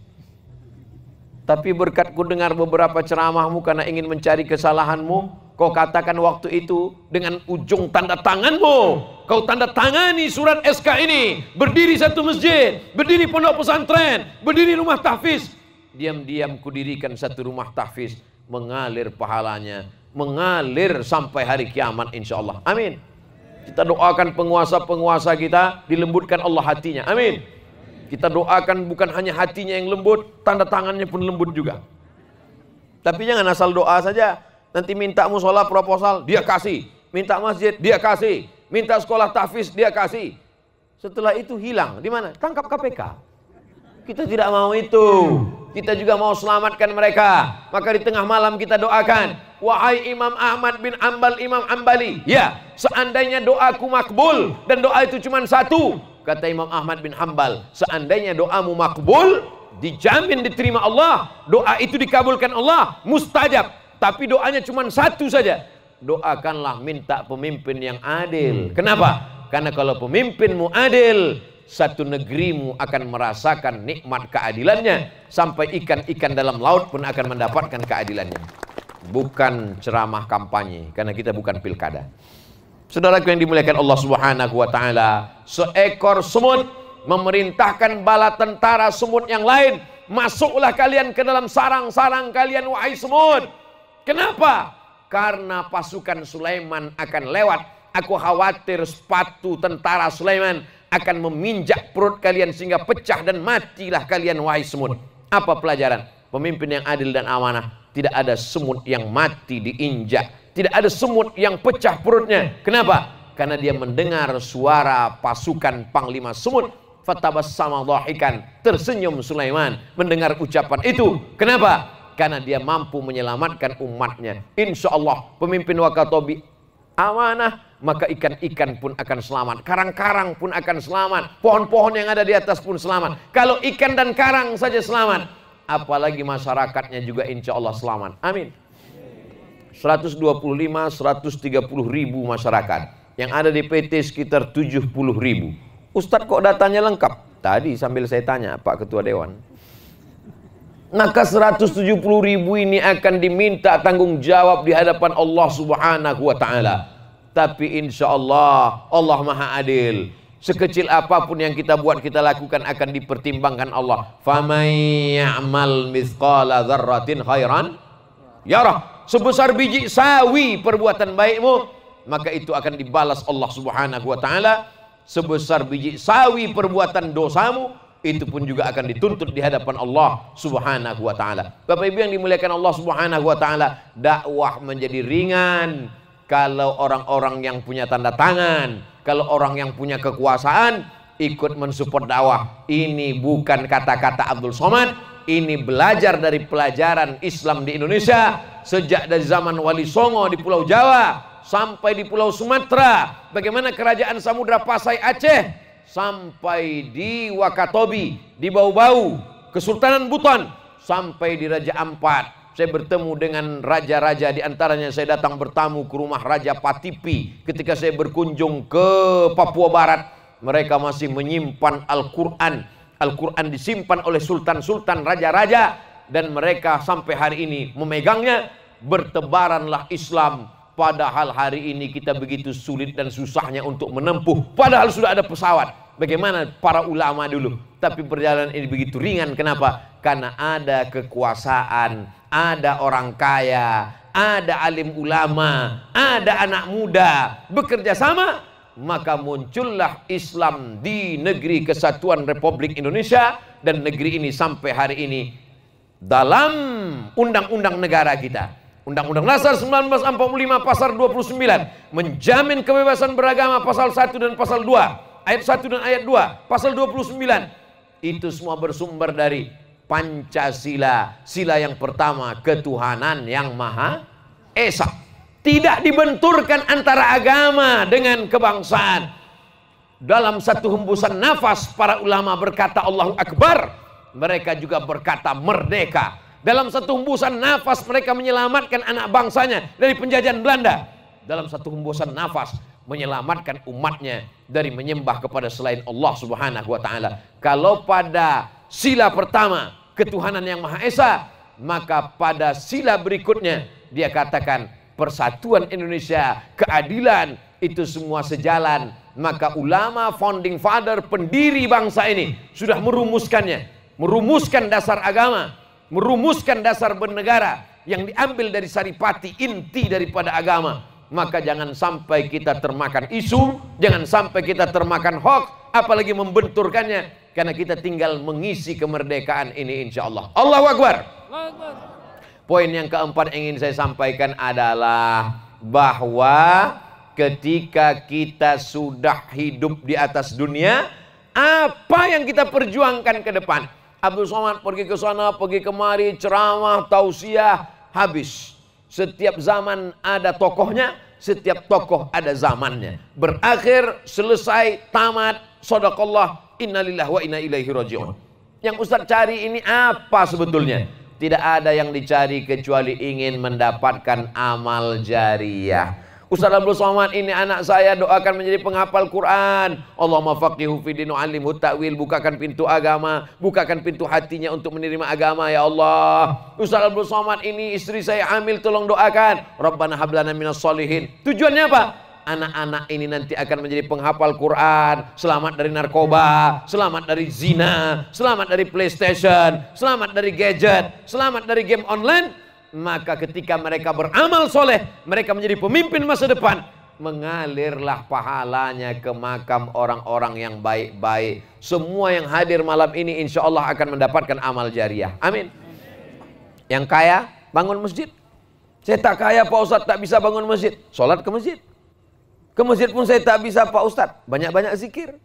[SPEAKER 1] Tapi berkat ku dengar beberapa ceramahmu karena ingin mencari kesalahanmu, kau katakan waktu itu dengan ujung tanda tanganmu. Kau tanda tangani surat SK ini. Berdiri satu masjid, berdiri pondok pesantren, berdiri rumah tahfiz. Diam-diam ku dirikan satu rumah tahfiz. Mengalir pahalanya, mengalir sampai hari kiamat insya Allah. Amin. Kita doakan penguasa-penguasa kita dilembutkan Allah hatinya. Amin. Kita doakan bukan hanya hatinya yang lembut, tanda tangannya pun lembut juga. Tapi jangan asal doa saja. Nanti minta musola proposal, dia kasih. Minta masjid, dia kasih. Minta sekolah tahfiz, dia kasih. Setelah itu hilang. Di mana? Tangkap KPK. Kita tidak mau itu. Kita juga mau selamatkan mereka. Maka di tengah malam kita doakan. Wahai Imam Ahmad bin Ambal Imam Ambali. Ya, seandainya doaku makbul dan doa itu cuma satu. Kata Imam Ahmad bin Hambal, seandainya doamu makbul, dijamin diterima Allah. Doa itu dikabulkan Allah, mustajab. Tapi doanya cuma satu saja. Doakanlah minta pemimpin yang adil. Kenapa? Karena kalau pemimpinmu adil, satu negerimu akan merasakan nikmat keadilannya. Sampai ikan-ikan dalam laut pun akan mendapatkan keadilannya. Bukan ceramah kampanye, karena kita bukan pilkada. Saudaraku yang dimuliakan Allah Subhanahu wa taala, seekor semut memerintahkan bala tentara semut yang lain, masuklah kalian ke dalam sarang-sarang kalian wahai semut. Kenapa? Karena pasukan Sulaiman akan lewat. Aku khawatir sepatu tentara Sulaiman akan meminjak perut kalian sehingga pecah dan matilah kalian wahai semut. Apa pelajaran? Pemimpin yang adil dan amanah tidak ada semut yang mati diinjak tidak ada semut yang pecah perutnya. Kenapa? Karena dia mendengar suara pasukan panglima semut. Fatabassama ikan. Tersenyum Sulaiman mendengar ucapan itu. Kenapa? Karena dia mampu menyelamatkan umatnya. Insya Allah pemimpin Wakatobi amanah maka ikan-ikan pun akan selamat, karang-karang pun akan selamat, pohon-pohon yang ada di atas pun selamat. Kalau ikan dan karang saja selamat, apalagi masyarakatnya juga insya Allah selamat. Amin. 125 130 ribu masyarakat yang ada di PT sekitar 70 ribu Ustadz kok datanya lengkap tadi sambil saya tanya Pak Ketua Dewan maka 170 ribu ini akan diminta tanggung jawab di hadapan Allah subhanahu wa ta'ala tapi insya Allah Allah maha adil Sekecil apapun yang kita buat kita lakukan akan dipertimbangkan Allah. Faman ya'mal mithqala dzarratin khairan Rabb sebesar biji sawi perbuatan baikmu maka itu akan dibalas Allah Subhanahu wa taala sebesar biji sawi perbuatan dosamu itu pun juga akan dituntut di hadapan Allah Subhanahu wa taala. Bapak Ibu yang dimuliakan Allah Subhanahu wa taala, dakwah menjadi ringan kalau orang-orang yang punya tanda tangan, kalau orang yang punya kekuasaan ikut mensupport dakwah. Ini bukan kata-kata Abdul Somad, ini belajar dari pelajaran Islam di Indonesia sejak dari zaman Wali Songo di Pulau Jawa sampai di Pulau Sumatera, bagaimana kerajaan Samudra Pasai Aceh sampai di Wakatobi, di Bau-Bau, Kesultanan Buton sampai di Raja Ampat. Saya bertemu dengan raja-raja di antaranya saya datang bertamu ke rumah Raja Patipi ketika saya berkunjung ke Papua Barat. Mereka masih menyimpan Al-Qur'an. Al-Qur'an disimpan oleh sultan-sultan raja-raja dan mereka sampai hari ini memegangnya bertebaranlah Islam padahal hari ini kita begitu sulit dan susahnya untuk menempuh padahal sudah ada pesawat bagaimana para ulama dulu tapi perjalanan ini begitu ringan kenapa karena ada kekuasaan ada orang kaya ada alim ulama ada anak muda bekerja sama maka muncullah Islam di negeri kesatuan Republik Indonesia dan negeri ini sampai hari ini dalam undang-undang negara kita. Undang-Undang Dasar 1945 pasal 29 menjamin kebebasan beragama pasal 1 dan pasal 2, ayat 1 dan ayat 2, pasal 29. Itu semua bersumber dari Pancasila, sila yang pertama ketuhanan yang Maha Esa. Tidak dibenturkan antara agama dengan kebangsaan. Dalam satu hembusan nafas para ulama berkata Allahu Akbar mereka juga berkata merdeka. Dalam satu hembusan nafas mereka menyelamatkan anak bangsanya dari penjajahan Belanda. Dalam satu hembusan nafas menyelamatkan umatnya dari menyembah kepada selain Allah Subhanahu wa taala. Kalau pada sila pertama ketuhanan yang Maha Esa, maka pada sila berikutnya dia katakan persatuan Indonesia, keadilan itu semua sejalan maka ulama founding father pendiri bangsa ini sudah merumuskannya merumuskan dasar agama, merumuskan dasar bernegara yang diambil dari saripati inti daripada agama. Maka jangan sampai kita termakan isu, jangan sampai kita termakan hoax, apalagi membenturkannya karena kita tinggal mengisi kemerdekaan ini insya Allah. Allahu Akbar. Poin yang keempat yang ingin saya sampaikan adalah bahwa ketika kita sudah hidup di atas dunia, apa yang kita perjuangkan ke depan? Abdul Somad pergi ke sana, pergi kemari, ceramah, tausiah, habis. Setiap zaman ada tokohnya, setiap tokoh ada zamannya. Berakhir, selesai, tamat, sodakallah, innalillah wa inna ilaihi raji'un. Yang Ustaz cari ini apa sebetulnya? Tidak ada yang dicari kecuali ingin mendapatkan amal jariah Ustaz Abdul Somad ini anak saya doakan menjadi penghafal Quran. Allah faqihu fi dinu alimhu ta'wil. Bukakan pintu agama. Bukakan pintu hatinya untuk menerima agama ya Allah. Ustaz Abdul Somad ini istri saya hamil tolong doakan. Rabbana hablana minas solihin. Tujuannya apa? anak-anak ini nanti akan menjadi penghafal Quran, selamat dari narkoba, selamat dari zina, selamat dari PlayStation, selamat dari gadget, selamat dari game online, maka ketika mereka beramal soleh, mereka menjadi pemimpin masa depan, mengalirlah pahalanya ke makam orang-orang yang baik-baik. Semua yang hadir malam ini insya Allah akan mendapatkan amal jariah. Amin. Yang kaya, bangun masjid. Saya tak kaya Pak Ustadz, tak bisa bangun masjid. Sholat ke masjid. Ke masjid pun saya tak bisa Pak Ustadz. Banyak-banyak zikir.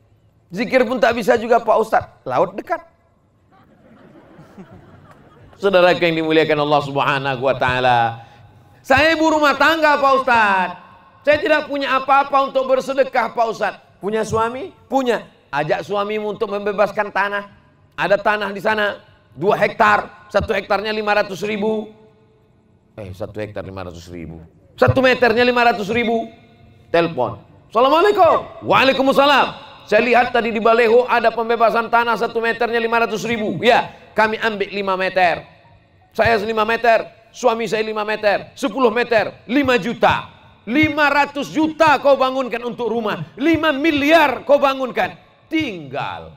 [SPEAKER 1] Zikir pun tak bisa juga Pak Ustadz. Laut dekat. Saudara yang dimuliakan Allah Subhanahu wa taala. Saya ibu rumah tangga Pak Ustad, Saya tidak punya apa-apa untuk bersedekah Pak Ustad. Punya suami? Punya. Ajak suamimu untuk membebaskan tanah. Ada tanah di sana. Dua hektar. Satu hektarnya lima ratus ribu. Eh, satu hektar lima ratus ribu. Satu meternya lima ratus ribu. Telepon. Assalamualaikum. Waalaikumsalam. Saya lihat tadi di Baleho ada pembebasan tanah satu meternya lima ratus ribu. Ya, kami ambil lima meter. Saya 5 meter, suami saya 5 meter, 10 meter, 5 juta. 500 juta kau bangunkan untuk rumah. 5 miliar kau bangunkan. Tinggal.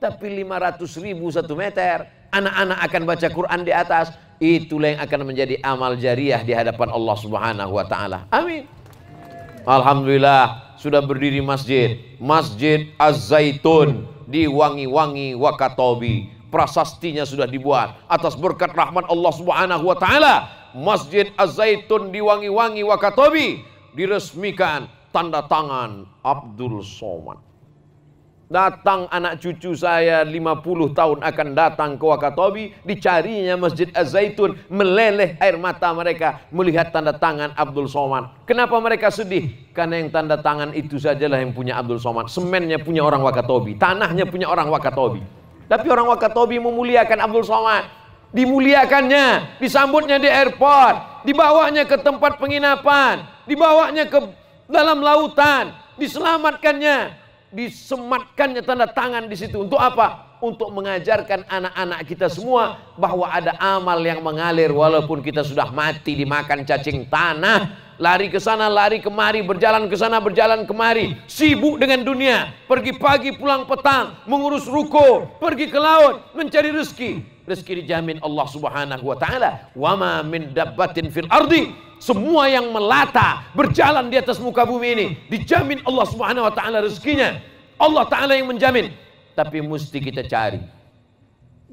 [SPEAKER 1] Tapi 500 ribu satu meter. Anak-anak akan baca Quran di atas. Itulah yang akan menjadi amal jariah di hadapan Allah subhanahu wa ta'ala. Amin. Alhamdulillah sudah berdiri masjid. Masjid Az-Zaitun di Wangi-Wangi Wakatobi prasastinya sudah dibuat. Atas berkat rahmat Allah Subhanahu wa taala, Masjid Az-Zaitun di Wangi-Wangi Wakatobi diresmikan tanda tangan Abdul Somad. Datang anak cucu saya 50 tahun akan datang ke Wakatobi Dicarinya Masjid Az-Zaitun Meleleh air mata mereka Melihat tanda tangan Abdul Somad Kenapa mereka sedih? Karena yang tanda tangan itu sajalah yang punya Abdul Somad Semennya punya orang Wakatobi Tanahnya punya orang Wakatobi tapi orang Wakatobi memuliakan Abdul Somad. Dimuliakannya, disambutnya di airport, dibawanya ke tempat penginapan, dibawanya ke dalam lautan, diselamatkannya, disematkannya tanda tangan di situ. Untuk apa? Untuk mengajarkan anak-anak kita semua bahwa ada amal yang mengalir walaupun kita sudah mati dimakan cacing tanah, lari ke sana, lari kemari, berjalan ke sana, berjalan kemari, sibuk dengan dunia, pergi pagi, pulang petang, mengurus ruko, pergi ke laut, mencari rezeki. Rezeki dijamin Allah Subhanahu wa taala. Wa ma min dabbatin fil ardi semua yang melata berjalan di atas muka bumi ini dijamin Allah Subhanahu wa taala rezekinya. Allah taala yang menjamin. Tapi mesti kita cari.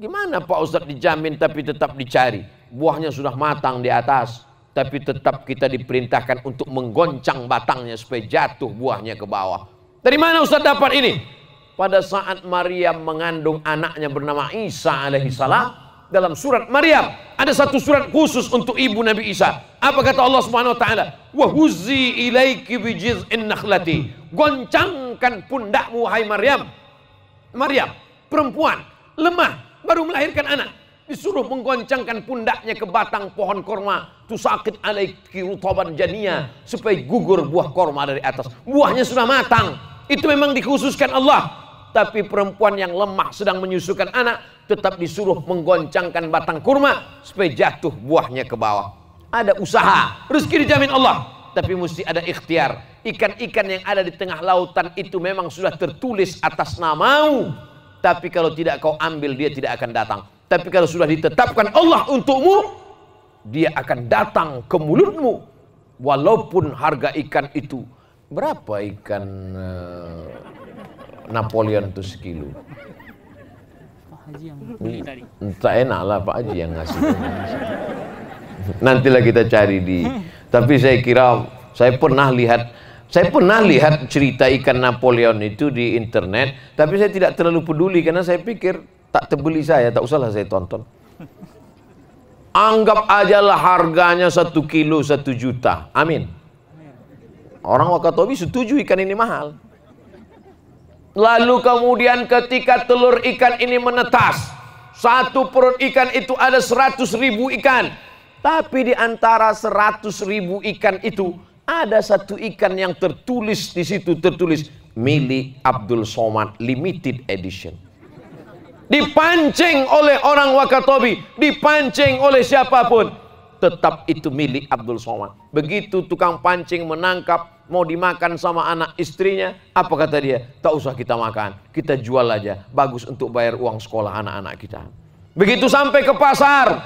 [SPEAKER 1] Gimana Pak Ustadz dijamin tapi tetap dicari? Buahnya sudah matang di atas, tapi tetap kita diperintahkan untuk menggoncang batangnya supaya jatuh buahnya ke bawah. Dari mana Ustaz dapat ini? Pada saat Maryam mengandung anaknya bernama Isa alaihissalam dalam surat Maryam ada satu surat khusus untuk ibu Nabi Isa. Apa kata Allah Subhanahu wa taala? Wa huzzi ilaiki bi jiz'in nakhlati. Goncangkan pundakmu hai Maryam. Maryam, perempuan, lemah, baru melahirkan anak, disuruh menggoncangkan pundaknya ke batang pohon korma tusakit alaiki rutaban jania supaya gugur buah korma dari atas. Buahnya sudah matang. Itu memang dikhususkan Allah. Tapi perempuan yang lemah sedang menyusukan anak tetap disuruh menggoncangkan batang kurma supaya jatuh buahnya ke bawah. Ada usaha, rezeki dijamin Allah, tapi mesti ada ikhtiar. Ikan-ikan yang ada di tengah lautan itu memang sudah tertulis atas namamu. Tapi kalau tidak kau ambil dia tidak akan datang. Tapi kalau sudah ditetapkan Allah untukmu, dia akan datang ke mulutmu walaupun harga ikan itu berapa ikan uh, Napoleon itu sekilo Haji yang hmm, beli tadi. Tak enak lah Pak Haji yang ngasih. Nantilah kita cari di. Tapi saya kira saya pernah lihat saya pernah lihat cerita ikan Napoleon itu di internet, tapi saya tidak terlalu peduli karena saya pikir tak terbeli saya, tak usahlah saya tonton. Anggap aja lah harganya satu kilo satu juta. Amin. Orang Wakatobi setuju ikan ini mahal. Lalu kemudian ketika telur ikan ini menetas, satu perut ikan itu ada seratus ribu ikan. Tapi di antara seratus ribu ikan itu, ada satu ikan yang tertulis di situ tertulis milik Abdul Somad Limited Edition dipancing oleh orang Wakatobi, dipancing oleh siapapun, tetap itu milik Abdul Somad. Begitu tukang pancing menangkap mau dimakan sama anak istrinya, apa kata dia? Tak usah kita makan, kita jual aja. Bagus untuk bayar uang sekolah anak-anak kita. Begitu sampai ke pasar,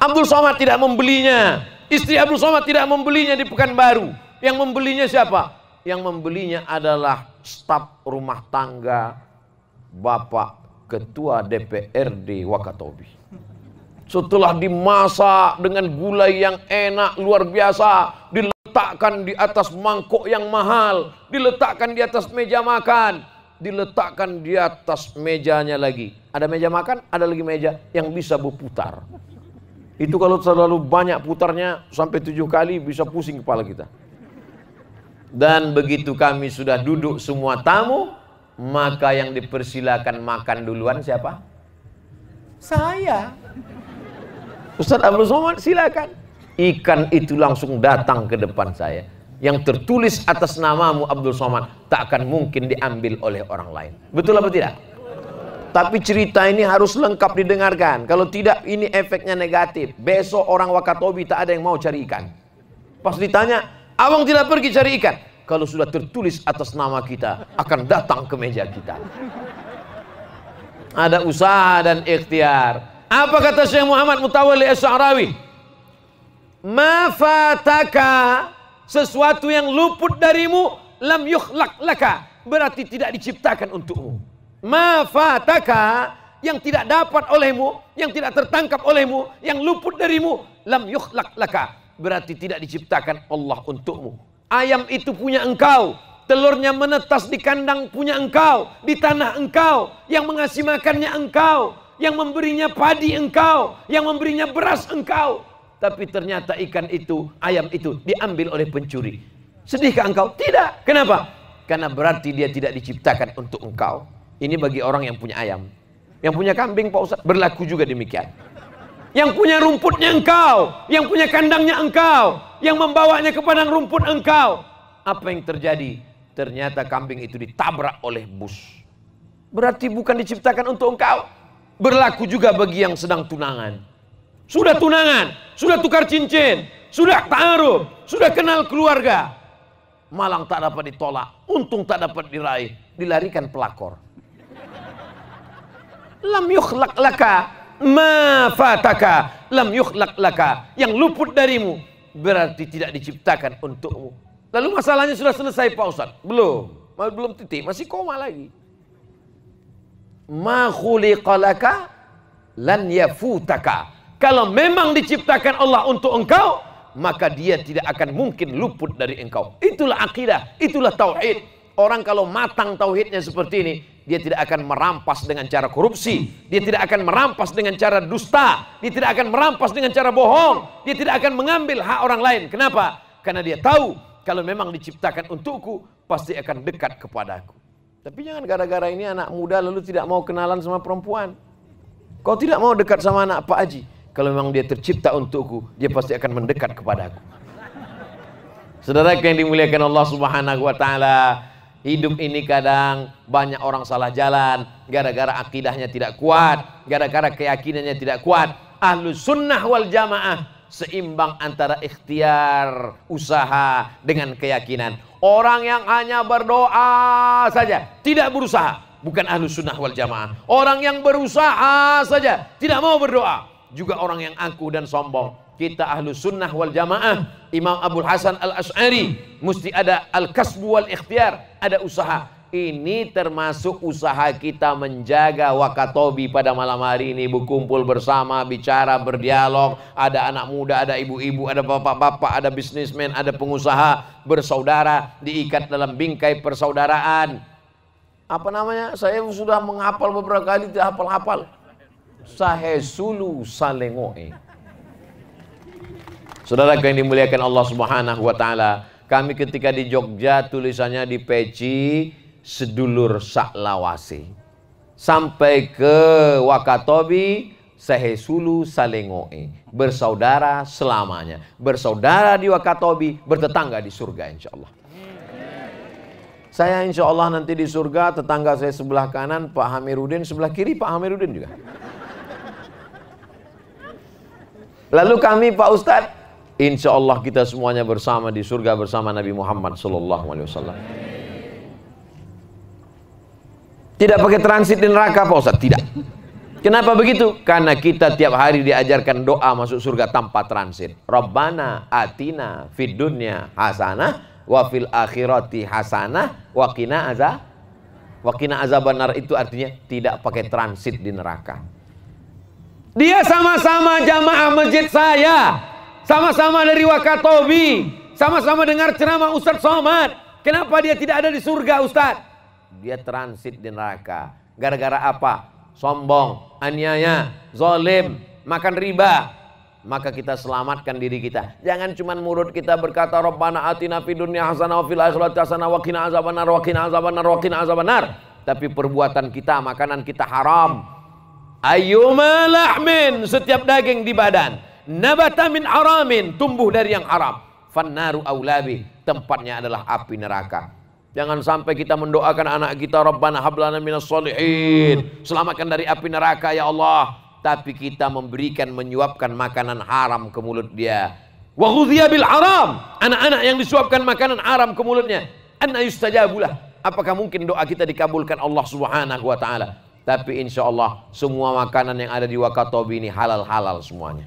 [SPEAKER 1] Abdul Somad tidak membelinya. Istri Abdul Somad tidak membelinya di Pekanbaru. Yang membelinya siapa? Yang membelinya adalah staf rumah tangga bapak ketua DPRD Wakatobi. Setelah dimasak dengan gulai yang enak luar biasa, diletakkan di atas mangkok yang mahal, diletakkan di atas meja makan, diletakkan di atas mejanya lagi. Ada meja makan, ada lagi meja yang bisa berputar. Itu kalau terlalu banyak putarnya sampai tujuh kali bisa pusing kepala kita. Dan begitu kami sudah duduk semua tamu, maka yang dipersilakan makan duluan siapa? Saya. Ustadz Abdul Somad silakan. Ikan itu langsung datang ke depan saya. Yang tertulis atas namamu Abdul Somad tak akan mungkin diambil oleh orang lain. Betul apa tidak? Tapi cerita ini harus lengkap didengarkan. Kalau tidak ini efeknya negatif. Besok orang Wakatobi tak ada yang mau cari ikan. Pas ditanya, abang tidak pergi cari ikan kalau sudah tertulis atas nama kita akan datang ke meja kita. Ada usaha dan ikhtiar. Apa kata Syekh Muhammad Mutawalli As-Sa'rawi? Mafataka sesuatu yang luput darimu lam yukhlaq laka berarti tidak diciptakan untukmu. Mafataka yang tidak dapat olehmu, yang tidak tertangkap olehmu, yang luput darimu, lam yukhlaq laka. Berarti tidak diciptakan Allah untukmu. Ayam itu punya engkau. Telurnya menetas di kandang punya engkau. Di tanah engkau. Yang mengasih makannya engkau. Yang memberinya padi engkau. Yang memberinya beras engkau. Tapi ternyata ikan itu, ayam itu diambil oleh pencuri. Sedihkah engkau? Tidak. Kenapa? Karena berarti dia tidak diciptakan untuk engkau. Ini bagi orang yang punya ayam. Yang punya kambing Pak Ustaz berlaku juga demikian. Yang punya rumputnya engkau. Yang punya kandangnya engkau. Yang membawanya ke padang rumput engkau. Apa yang terjadi? Ternyata kambing itu ditabrak oleh bus. Berarti bukan diciptakan untuk engkau. Berlaku juga bagi yang sedang tunangan. Sudah tunangan, sudah tukar cincin, sudah taruh, sudah kenal keluarga. Malang tak dapat ditolak, untung tak dapat diraih, dilarikan pelakor. Lam yukhlak laka ma fataka lam yukhlaq laka yang luput darimu berarti tidak diciptakan untukmu. Lalu masalahnya sudah selesai Pak Ustaz? Belum. Belum titik, masih koma lagi. Ma khuliqalaka lan yafutaka. Kalau memang diciptakan Allah untuk engkau, maka dia tidak akan mungkin luput dari engkau. Itulah akidah, itulah tauhid. Orang kalau matang tauhidnya seperti ini, dia tidak akan merampas dengan cara korupsi. Dia tidak akan merampas dengan cara dusta. Dia tidak akan merampas dengan cara bohong. Dia tidak akan mengambil hak orang lain. Kenapa? Karena dia tahu kalau memang diciptakan untukku, pasti akan dekat kepadaku. Tapi jangan gara-gara ini anak muda lalu tidak mau kenalan sama perempuan. Kau tidak mau dekat sama anak Pak Haji. Kalau memang dia tercipta untukku, dia pasti akan mendekat kepadaku. Saudara yang dimuliakan Allah Subhanahu wa taala, Hidup ini kadang banyak orang salah jalan gara-gara akidahnya tidak kuat, gara-gara keyakinannya tidak kuat. ahlu sunnah wal jamaah seimbang antara ikhtiar, usaha dengan keyakinan. Orang yang hanya berdoa saja, tidak berusaha, bukan ahlu sunnah wal jamaah. Orang yang berusaha saja, tidak mau berdoa, juga orang yang angkuh dan sombong kita ahlu sunnah wal jamaah Imam Abdul Hasan al Ash'ari mesti ada al kasbu wal ikhtiar ada usaha ini termasuk usaha kita menjaga Wakatobi pada malam hari ini berkumpul bersama, bicara, berdialog. Ada anak muda, ada ibu-ibu, ada bapak-bapak, ada bisnismen, ada pengusaha, bersaudara, diikat dalam bingkai persaudaraan. Apa namanya? Saya sudah menghafal beberapa kali, tidak hafal-hafal. Sahesulu salengoe. Saudara yang dimuliakan Allah Subhanahu wa taala, kami ketika di Jogja tulisannya di peci sedulur saklawasi. Sampai ke Wakatobi sehesulu salengoe. Bersaudara selamanya. Bersaudara di Wakatobi, bertetangga di surga insya Allah. Saya insya Allah nanti di surga, tetangga saya sebelah kanan, Pak Hamirudin, sebelah kiri Pak Hamirudin juga. Lalu kami Pak Ustadz Insya Allah kita semuanya bersama di surga bersama Nabi Muhammad Sallallahu Alaihi Wasallam. Tidak pakai transit di neraka Pak Ustaz? Tidak. Kenapa begitu? Karena kita tiap hari diajarkan doa masuk surga tanpa transit. Rabbana atina fid dunya hasanah wa fil akhirati hasanah wa qina azab wa qina benar itu artinya tidak pakai transit di neraka. Dia sama-sama jamaah masjid saya. Sama-sama dari Wakatobi. Sama-sama dengar ceramah Ustaz Somad. Kenapa dia tidak ada di surga Ustadz? Dia transit di neraka. Gara-gara apa? Sombong, aniaya, zolim, makan riba. Maka kita selamatkan diri kita. Jangan cuma murid kita berkata Rabbana atina fi dunya hasanah wa fil akhirati hasanah wa qina azabannar wa qina azabannar wa qina azabannar. Tapi perbuatan kita, makanan kita haram. Ayyuma lahmin, setiap daging di badan nabata min aramin tumbuh dari yang haram. Fannaru aulabi, tempatnya adalah api neraka. Jangan sampai kita mendoakan anak kita Rabbana hablana minas solihin. Selamatkan dari api neraka ya Allah. Tapi kita memberikan menyuapkan makanan haram ke mulut dia. Wa bil haram. Anak-anak yang disuapkan makanan haram ke mulutnya. Anna yustajabulah. Apakah mungkin doa kita dikabulkan Allah Subhanahu wa taala? Tapi insya Allah semua makanan yang ada di Wakatobi ini halal-halal semuanya.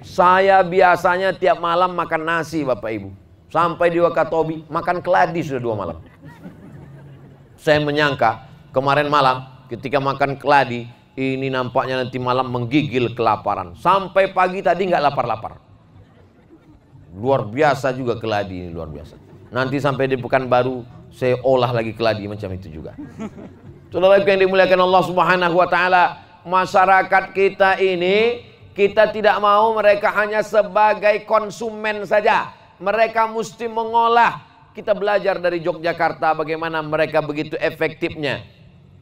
[SPEAKER 1] Saya biasanya tiap malam makan nasi Bapak Ibu. Sampai di Wakatobi makan keladi sudah dua malam. Saya menyangka kemarin malam ketika makan keladi ini nampaknya nanti malam menggigil kelaparan. Sampai pagi tadi nggak lapar-lapar. Luar biasa juga keladi ini luar biasa. Nanti sampai di pekan baru saya olah lagi keladi macam itu juga. Saudara yang dimuliakan Allah Subhanahu wa taala, masyarakat kita ini kita tidak mau mereka hanya sebagai konsumen saja. Mereka mesti mengolah. Kita belajar dari Yogyakarta bagaimana mereka begitu efektifnya.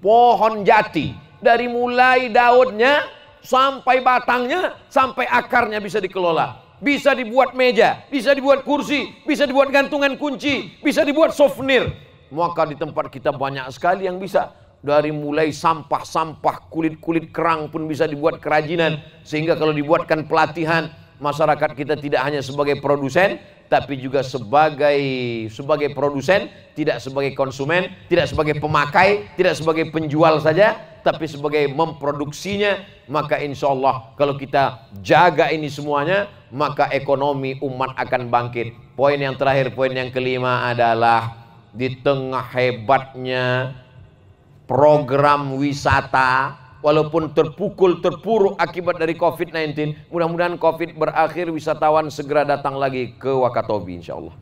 [SPEAKER 1] Pohon jati dari mulai daunnya sampai batangnya sampai akarnya bisa dikelola. Bisa dibuat meja, bisa dibuat kursi, bisa dibuat gantungan kunci, bisa dibuat souvenir. Maka di tempat kita banyak sekali yang bisa dari mulai sampah-sampah, kulit-kulit kerang pun bisa dibuat kerajinan. Sehingga kalau dibuatkan pelatihan, masyarakat kita tidak hanya sebagai produsen, tapi juga sebagai sebagai produsen, tidak sebagai konsumen, tidak sebagai pemakai, tidak sebagai penjual saja, tapi sebagai memproduksinya. Maka insya Allah kalau kita jaga ini semuanya, maka ekonomi umat akan bangkit. Poin yang terakhir, poin yang kelima adalah di tengah hebatnya program wisata walaupun terpukul terpuruk akibat dari COVID-19 mudah-mudahan COVID berakhir wisatawan segera datang lagi ke Wakatobi insya Allah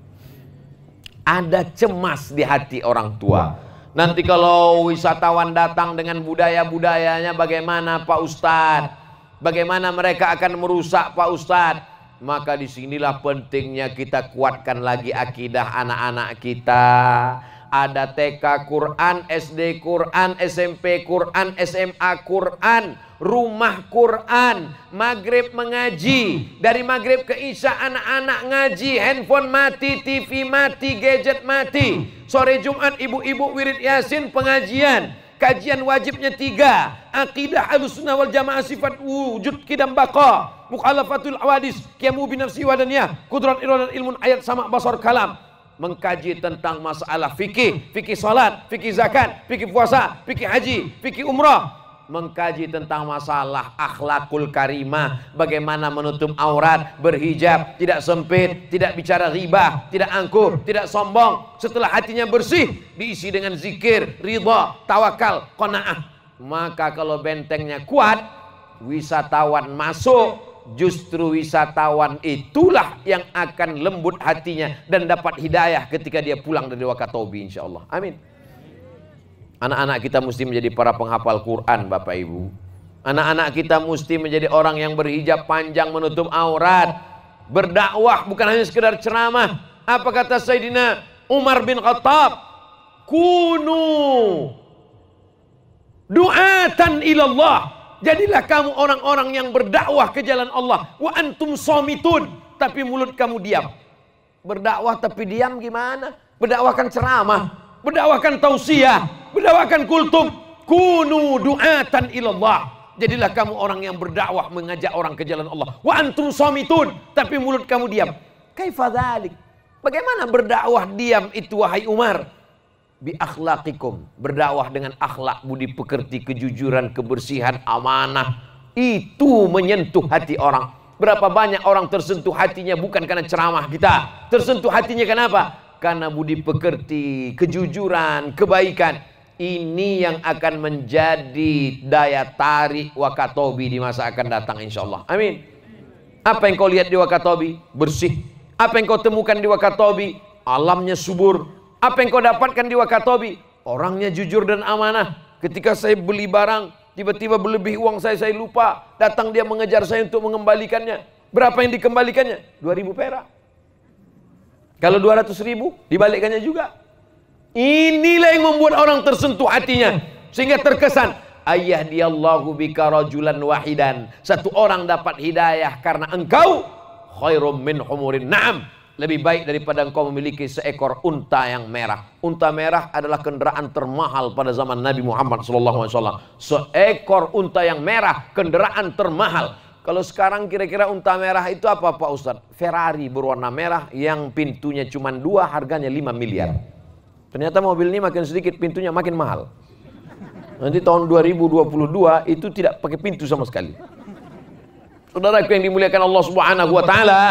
[SPEAKER 1] ada cemas di hati orang tua nanti kalau wisatawan datang dengan budaya-budayanya bagaimana Pak Ustadz bagaimana mereka akan merusak Pak Ustadz maka disinilah pentingnya kita kuatkan lagi akidah anak-anak kita ada TK Quran, SD Quran, SMP Quran, SMA Quran, rumah Quran, maghrib mengaji, dari maghrib ke isya anak-anak ngaji, handphone mati, TV mati, gadget mati, sore Jumat ibu-ibu wirid yasin pengajian, kajian wajibnya tiga, akidah al-sunnah wal jamaah sifat wujud kidam bako, mukhalafatul awadis, kiamu binafsi wadaniyah, kudrat dan ilmun ayat sama basar kalam, mengkaji tentang masalah fikih, fikih salat, fikih zakat, fikih puasa, fikih haji, fikih umrah, mengkaji tentang masalah akhlakul karimah, bagaimana menutup aurat, berhijab, tidak sempit, tidak bicara riba, tidak angkuh, tidak sombong. Setelah hatinya bersih, diisi dengan zikir, ridha, tawakal, qanaah. Maka kalau bentengnya kuat, wisatawan masuk justru wisatawan itulah yang akan lembut hatinya dan dapat hidayah ketika dia pulang dari Wakatobi insya Allah. Amin. Anak-anak kita mesti menjadi para penghafal Quran Bapak Ibu. Anak-anak kita mesti menjadi orang yang berhijab panjang menutup aurat. Berdakwah bukan hanya sekedar ceramah. Apa kata Sayyidina Umar bin Khattab? Kunu du'atan ilallah Jadilah kamu orang-orang yang berdakwah ke jalan Allah. Wa antum somitun. Tapi mulut kamu diam. Berdakwah tapi diam gimana? Berdakwahkan ceramah. Berdakwahkan tausiah. Berdakwahkan kultum. Kunu du'atan ilallah. Jadilah kamu orang yang berdakwah mengajak orang ke jalan Allah. Wa antum somitun. Tapi mulut kamu diam. Kaifadhalik. Bagaimana berdakwah diam itu wahai Umar? bi akhlakikum berdakwah dengan akhlak budi pekerti kejujuran kebersihan amanah itu menyentuh hati orang berapa banyak orang tersentuh hatinya bukan karena ceramah kita tersentuh hatinya kenapa karena budi pekerti kejujuran kebaikan ini yang akan menjadi daya tarik Wakatobi di masa akan datang insya Allah amin apa yang kau lihat di Wakatobi bersih apa yang kau temukan di Wakatobi alamnya subur apa yang kau dapatkan di Wakatobi? Orangnya jujur dan amanah. Ketika saya beli barang, tiba-tiba berlebih uang saya, saya lupa. Datang dia mengejar saya untuk mengembalikannya. Berapa yang dikembalikannya? 2000 perak. Kalau 200 ribu, dibalikannya juga. Inilah yang membuat orang tersentuh hatinya. Sehingga terkesan, ayah dia Allahu bika rajulan wahidan. Satu orang dapat hidayah karena engkau khairum min humurin na'am lebih baik daripada engkau memiliki seekor unta yang merah. Unta merah adalah kendaraan termahal pada zaman Nabi Muhammad SAW. Seekor unta yang merah, kendaraan termahal. Kalau sekarang kira-kira unta merah itu apa Pak Ustadz? Ferrari berwarna merah yang pintunya cuma dua harganya 5 miliar. Ternyata mobil ini makin sedikit pintunya makin mahal. Nanti tahun 2022 itu tidak pakai pintu sama sekali. Saudaraku yang dimuliakan Allah Subhanahu wa taala,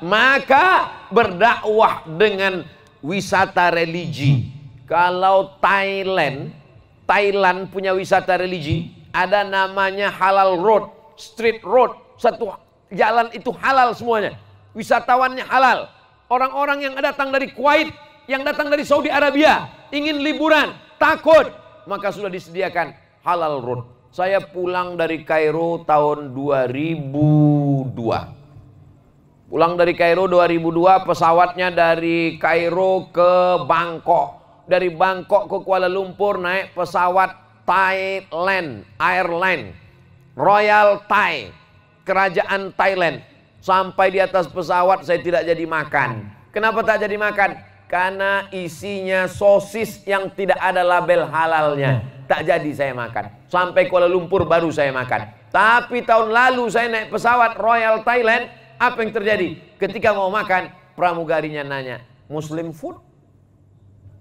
[SPEAKER 1] maka berdakwah dengan wisata religi. Kalau Thailand, Thailand punya wisata religi, ada namanya halal road, street road. Satu jalan itu halal semuanya. Wisatawannya halal. Orang-orang yang datang dari Kuwait, yang datang dari Saudi Arabia, ingin liburan, takut, maka sudah disediakan halal road. Saya pulang dari Kairo tahun 2002. Pulang dari Kairo 2002, pesawatnya dari Kairo ke Bangkok. Dari Bangkok ke Kuala Lumpur naik pesawat Thailand Airline. Royal Thai, kerajaan Thailand. Sampai di atas pesawat saya tidak jadi makan. Kenapa tak jadi makan? Karena isinya sosis yang tidak ada label halalnya. Tak jadi saya makan. Sampai Kuala Lumpur baru saya makan. Tapi tahun lalu saya naik pesawat Royal Thailand apa yang terjadi? Ketika mau makan, pramugarinya nanya, "Muslim food?"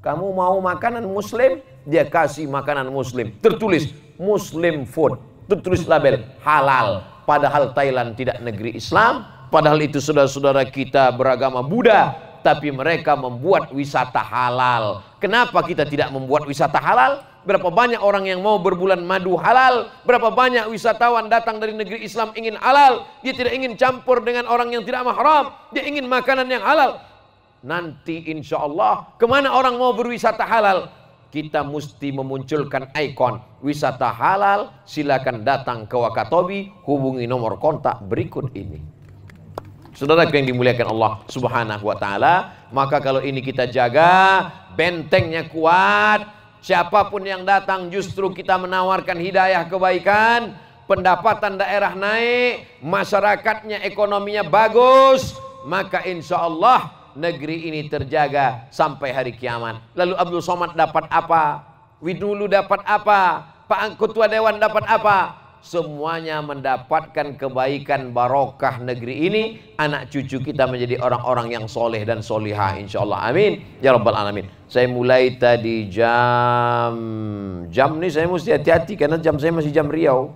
[SPEAKER 1] Kamu mau makanan muslim? Dia kasih makanan muslim. Tertulis muslim food. Tertulis label halal. Padahal Thailand tidak negeri Islam. Padahal itu saudara-saudara kita beragama Buddha tapi mereka membuat wisata halal. Kenapa kita tidak membuat wisata halal? Berapa banyak orang yang mau berbulan madu halal? Berapa banyak wisatawan datang dari negeri Islam ingin halal? Dia tidak ingin campur dengan orang yang tidak mahram. Dia ingin makanan yang halal. Nanti insya Allah kemana orang mau berwisata halal? Kita mesti memunculkan ikon wisata halal. Silakan datang ke Wakatobi, hubungi nomor kontak berikut ini. Saudara yang dimuliakan Allah Subhanahu wa taala, maka kalau ini kita jaga, bentengnya kuat. Siapapun yang datang justru kita menawarkan hidayah kebaikan, pendapatan daerah naik, masyarakatnya ekonominya bagus, maka insya Allah negeri ini terjaga sampai hari kiamat. Lalu Abdul Somad dapat apa? Widulu dapat apa? Pak Ketua Dewan dapat apa? semuanya mendapatkan kebaikan barokah negeri ini anak cucu kita menjadi orang-orang yang soleh dan insya insyaallah amin ya rabbal alamin saya mulai tadi jam jam ini saya mesti hati-hati karena jam saya masih jam Riau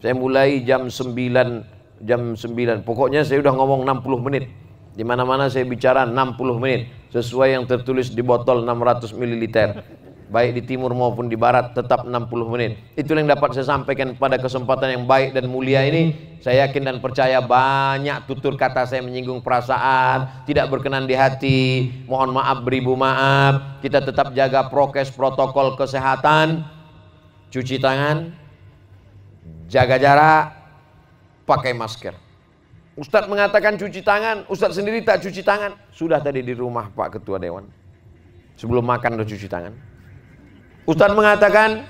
[SPEAKER 1] saya mulai jam 9 jam 9 pokoknya saya sudah ngomong 60 menit di mana-mana saya bicara 60 menit sesuai yang tertulis di botol 600 ml baik di timur maupun di barat tetap 60 menit. Itulah yang dapat saya sampaikan pada kesempatan yang baik dan mulia ini. Saya yakin dan percaya banyak tutur kata saya menyinggung perasaan, tidak berkenan di hati. Mohon maaf beribu maaf. Kita tetap jaga prokes protokol kesehatan, cuci tangan, jaga jarak, pakai masker. Ustadz mengatakan cuci tangan, Ustadz sendiri tak cuci tangan. Sudah tadi di rumah Pak Ketua Dewan. Sebelum makan udah cuci tangan. Ustadz mengatakan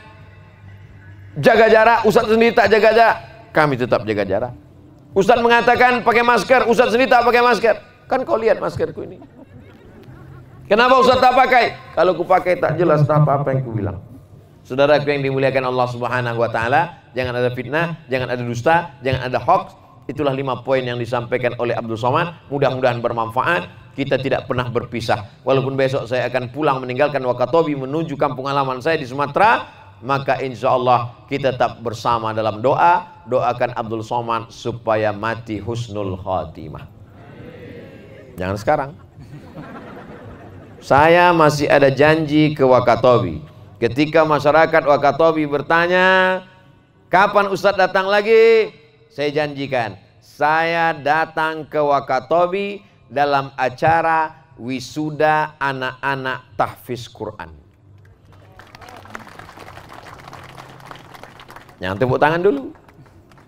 [SPEAKER 1] jaga jarak, Ustadz sendiri tak jaga jarak, kami tetap jaga jarak. Ustadz mengatakan pakai masker, Ustadz sendiri tak pakai masker. Kan kau lihat maskerku ini. Kenapa Ustadz tak pakai? Kalau ku pakai tak jelas tak apa apa yang ku bilang. Saudara yang dimuliakan Allah Subhanahu wa taala, jangan ada fitnah, jangan ada dusta, jangan ada hoax. Itulah lima poin yang disampaikan oleh Abdul Somad. Mudah-mudahan bermanfaat kita tidak pernah berpisah. Walaupun besok saya akan pulang meninggalkan Wakatobi menuju kampung halaman saya di Sumatera, maka insya Allah kita tetap bersama dalam doa. Doakan Abdul Somad supaya mati husnul khotimah. Jangan sekarang. Saya masih ada janji ke Wakatobi. Ketika masyarakat Wakatobi bertanya, kapan Ustadz datang lagi? Saya janjikan, saya datang ke Wakatobi dalam acara wisuda anak-anak tahfiz Quran. Yang tepuk tangan dulu.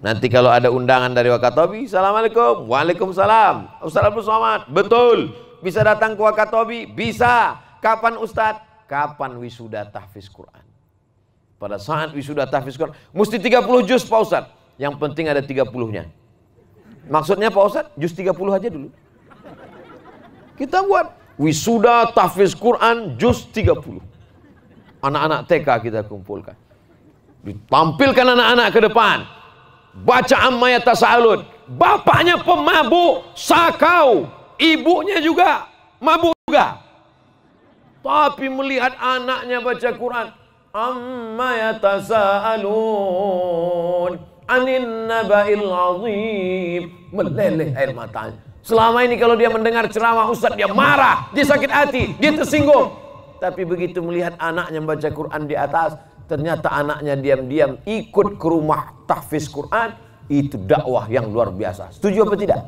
[SPEAKER 1] Nanti kalau ada undangan dari Wakatobi, Assalamualaikum. Waalaikumsalam. Ustaz Abdul Somad, betul. Bisa datang ke Wakatobi? Bisa. Kapan Ustaz? Kapan wisuda tahfiz Quran? Pada saat wisuda tahfiz Quran, mesti 30 juz Pak Ustaz. Yang penting ada 30-nya. Maksudnya Pak Ustaz, juz 30 aja dulu. Kita buat wisuda tahfiz Quran juz 30. Anak-anak TK kita kumpulkan. Ditampilkan anak-anak ke depan. Baca amma yatasaalun. Bapaknya pemabuk, sakau, ibunya juga mabuk juga. Tapi melihat anaknya baca Quran, amma yatasaalun anin naba'il azim. Meleleh air matanya. Selama ini kalau dia mendengar ceramah ustadz dia marah, dia sakit hati, dia tersinggung. Tapi begitu melihat anaknya membaca Quran di atas, ternyata anaknya diam-diam ikut ke rumah tahfiz Quran, itu dakwah yang luar biasa. Setuju apa tidak?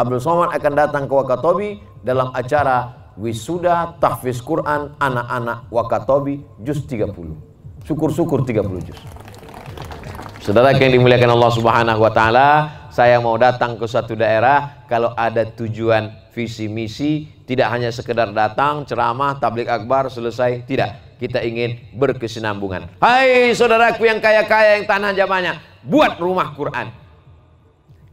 [SPEAKER 1] Abdul Somad akan datang ke Wakatobi dalam acara wisuda tahfiz Quran anak-anak Wakatobi juz 30. Syukur-syukur 30 juz. Saudara yang dimuliakan Allah Subhanahu wa taala, saya mau datang ke suatu daerah kalau ada tujuan visi misi tidak hanya sekedar datang ceramah tablik akbar selesai tidak kita ingin berkesinambungan hai saudaraku yang kaya-kaya yang tanah jamannya buat rumah Quran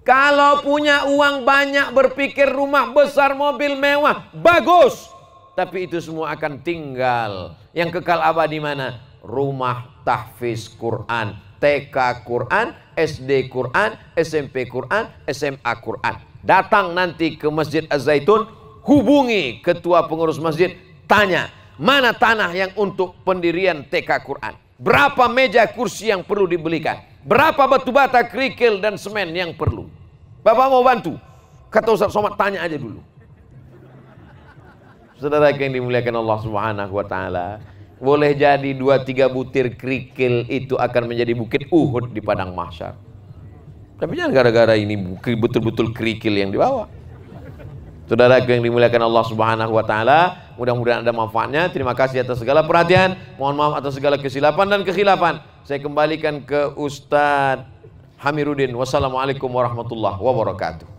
[SPEAKER 1] kalau punya uang banyak berpikir rumah besar mobil mewah bagus tapi itu semua akan tinggal yang kekal abadi mana rumah tahfiz Quran TK Quran SD Quran, SMP Quran, SMA Quran. Datang nanti ke Masjid Az-Zaitun, hubungi ketua pengurus masjid, tanya, mana tanah yang untuk pendirian TK Quran? Berapa meja kursi yang perlu dibelikan? Berapa batu bata, kerikil, dan semen yang perlu? Bapak mau bantu? Kata Ustaz Somad, tanya aja dulu. Saudara yang dimuliakan Allah Subhanahu wa taala, boleh jadi dua tiga butir kerikil itu akan menjadi bukit Uhud di padang mahsyar. Tapi jangan gara-gara ini betul-betul kerikil yang dibawa. Saudara yang dimuliakan Allah Subhanahu wa taala, mudah-mudahan ada manfaatnya. Terima kasih atas segala perhatian. Mohon maaf atas segala kesilapan dan kekhilafan. Saya kembalikan ke Ustadz Hamiruddin. Wassalamualaikum warahmatullahi wabarakatuh.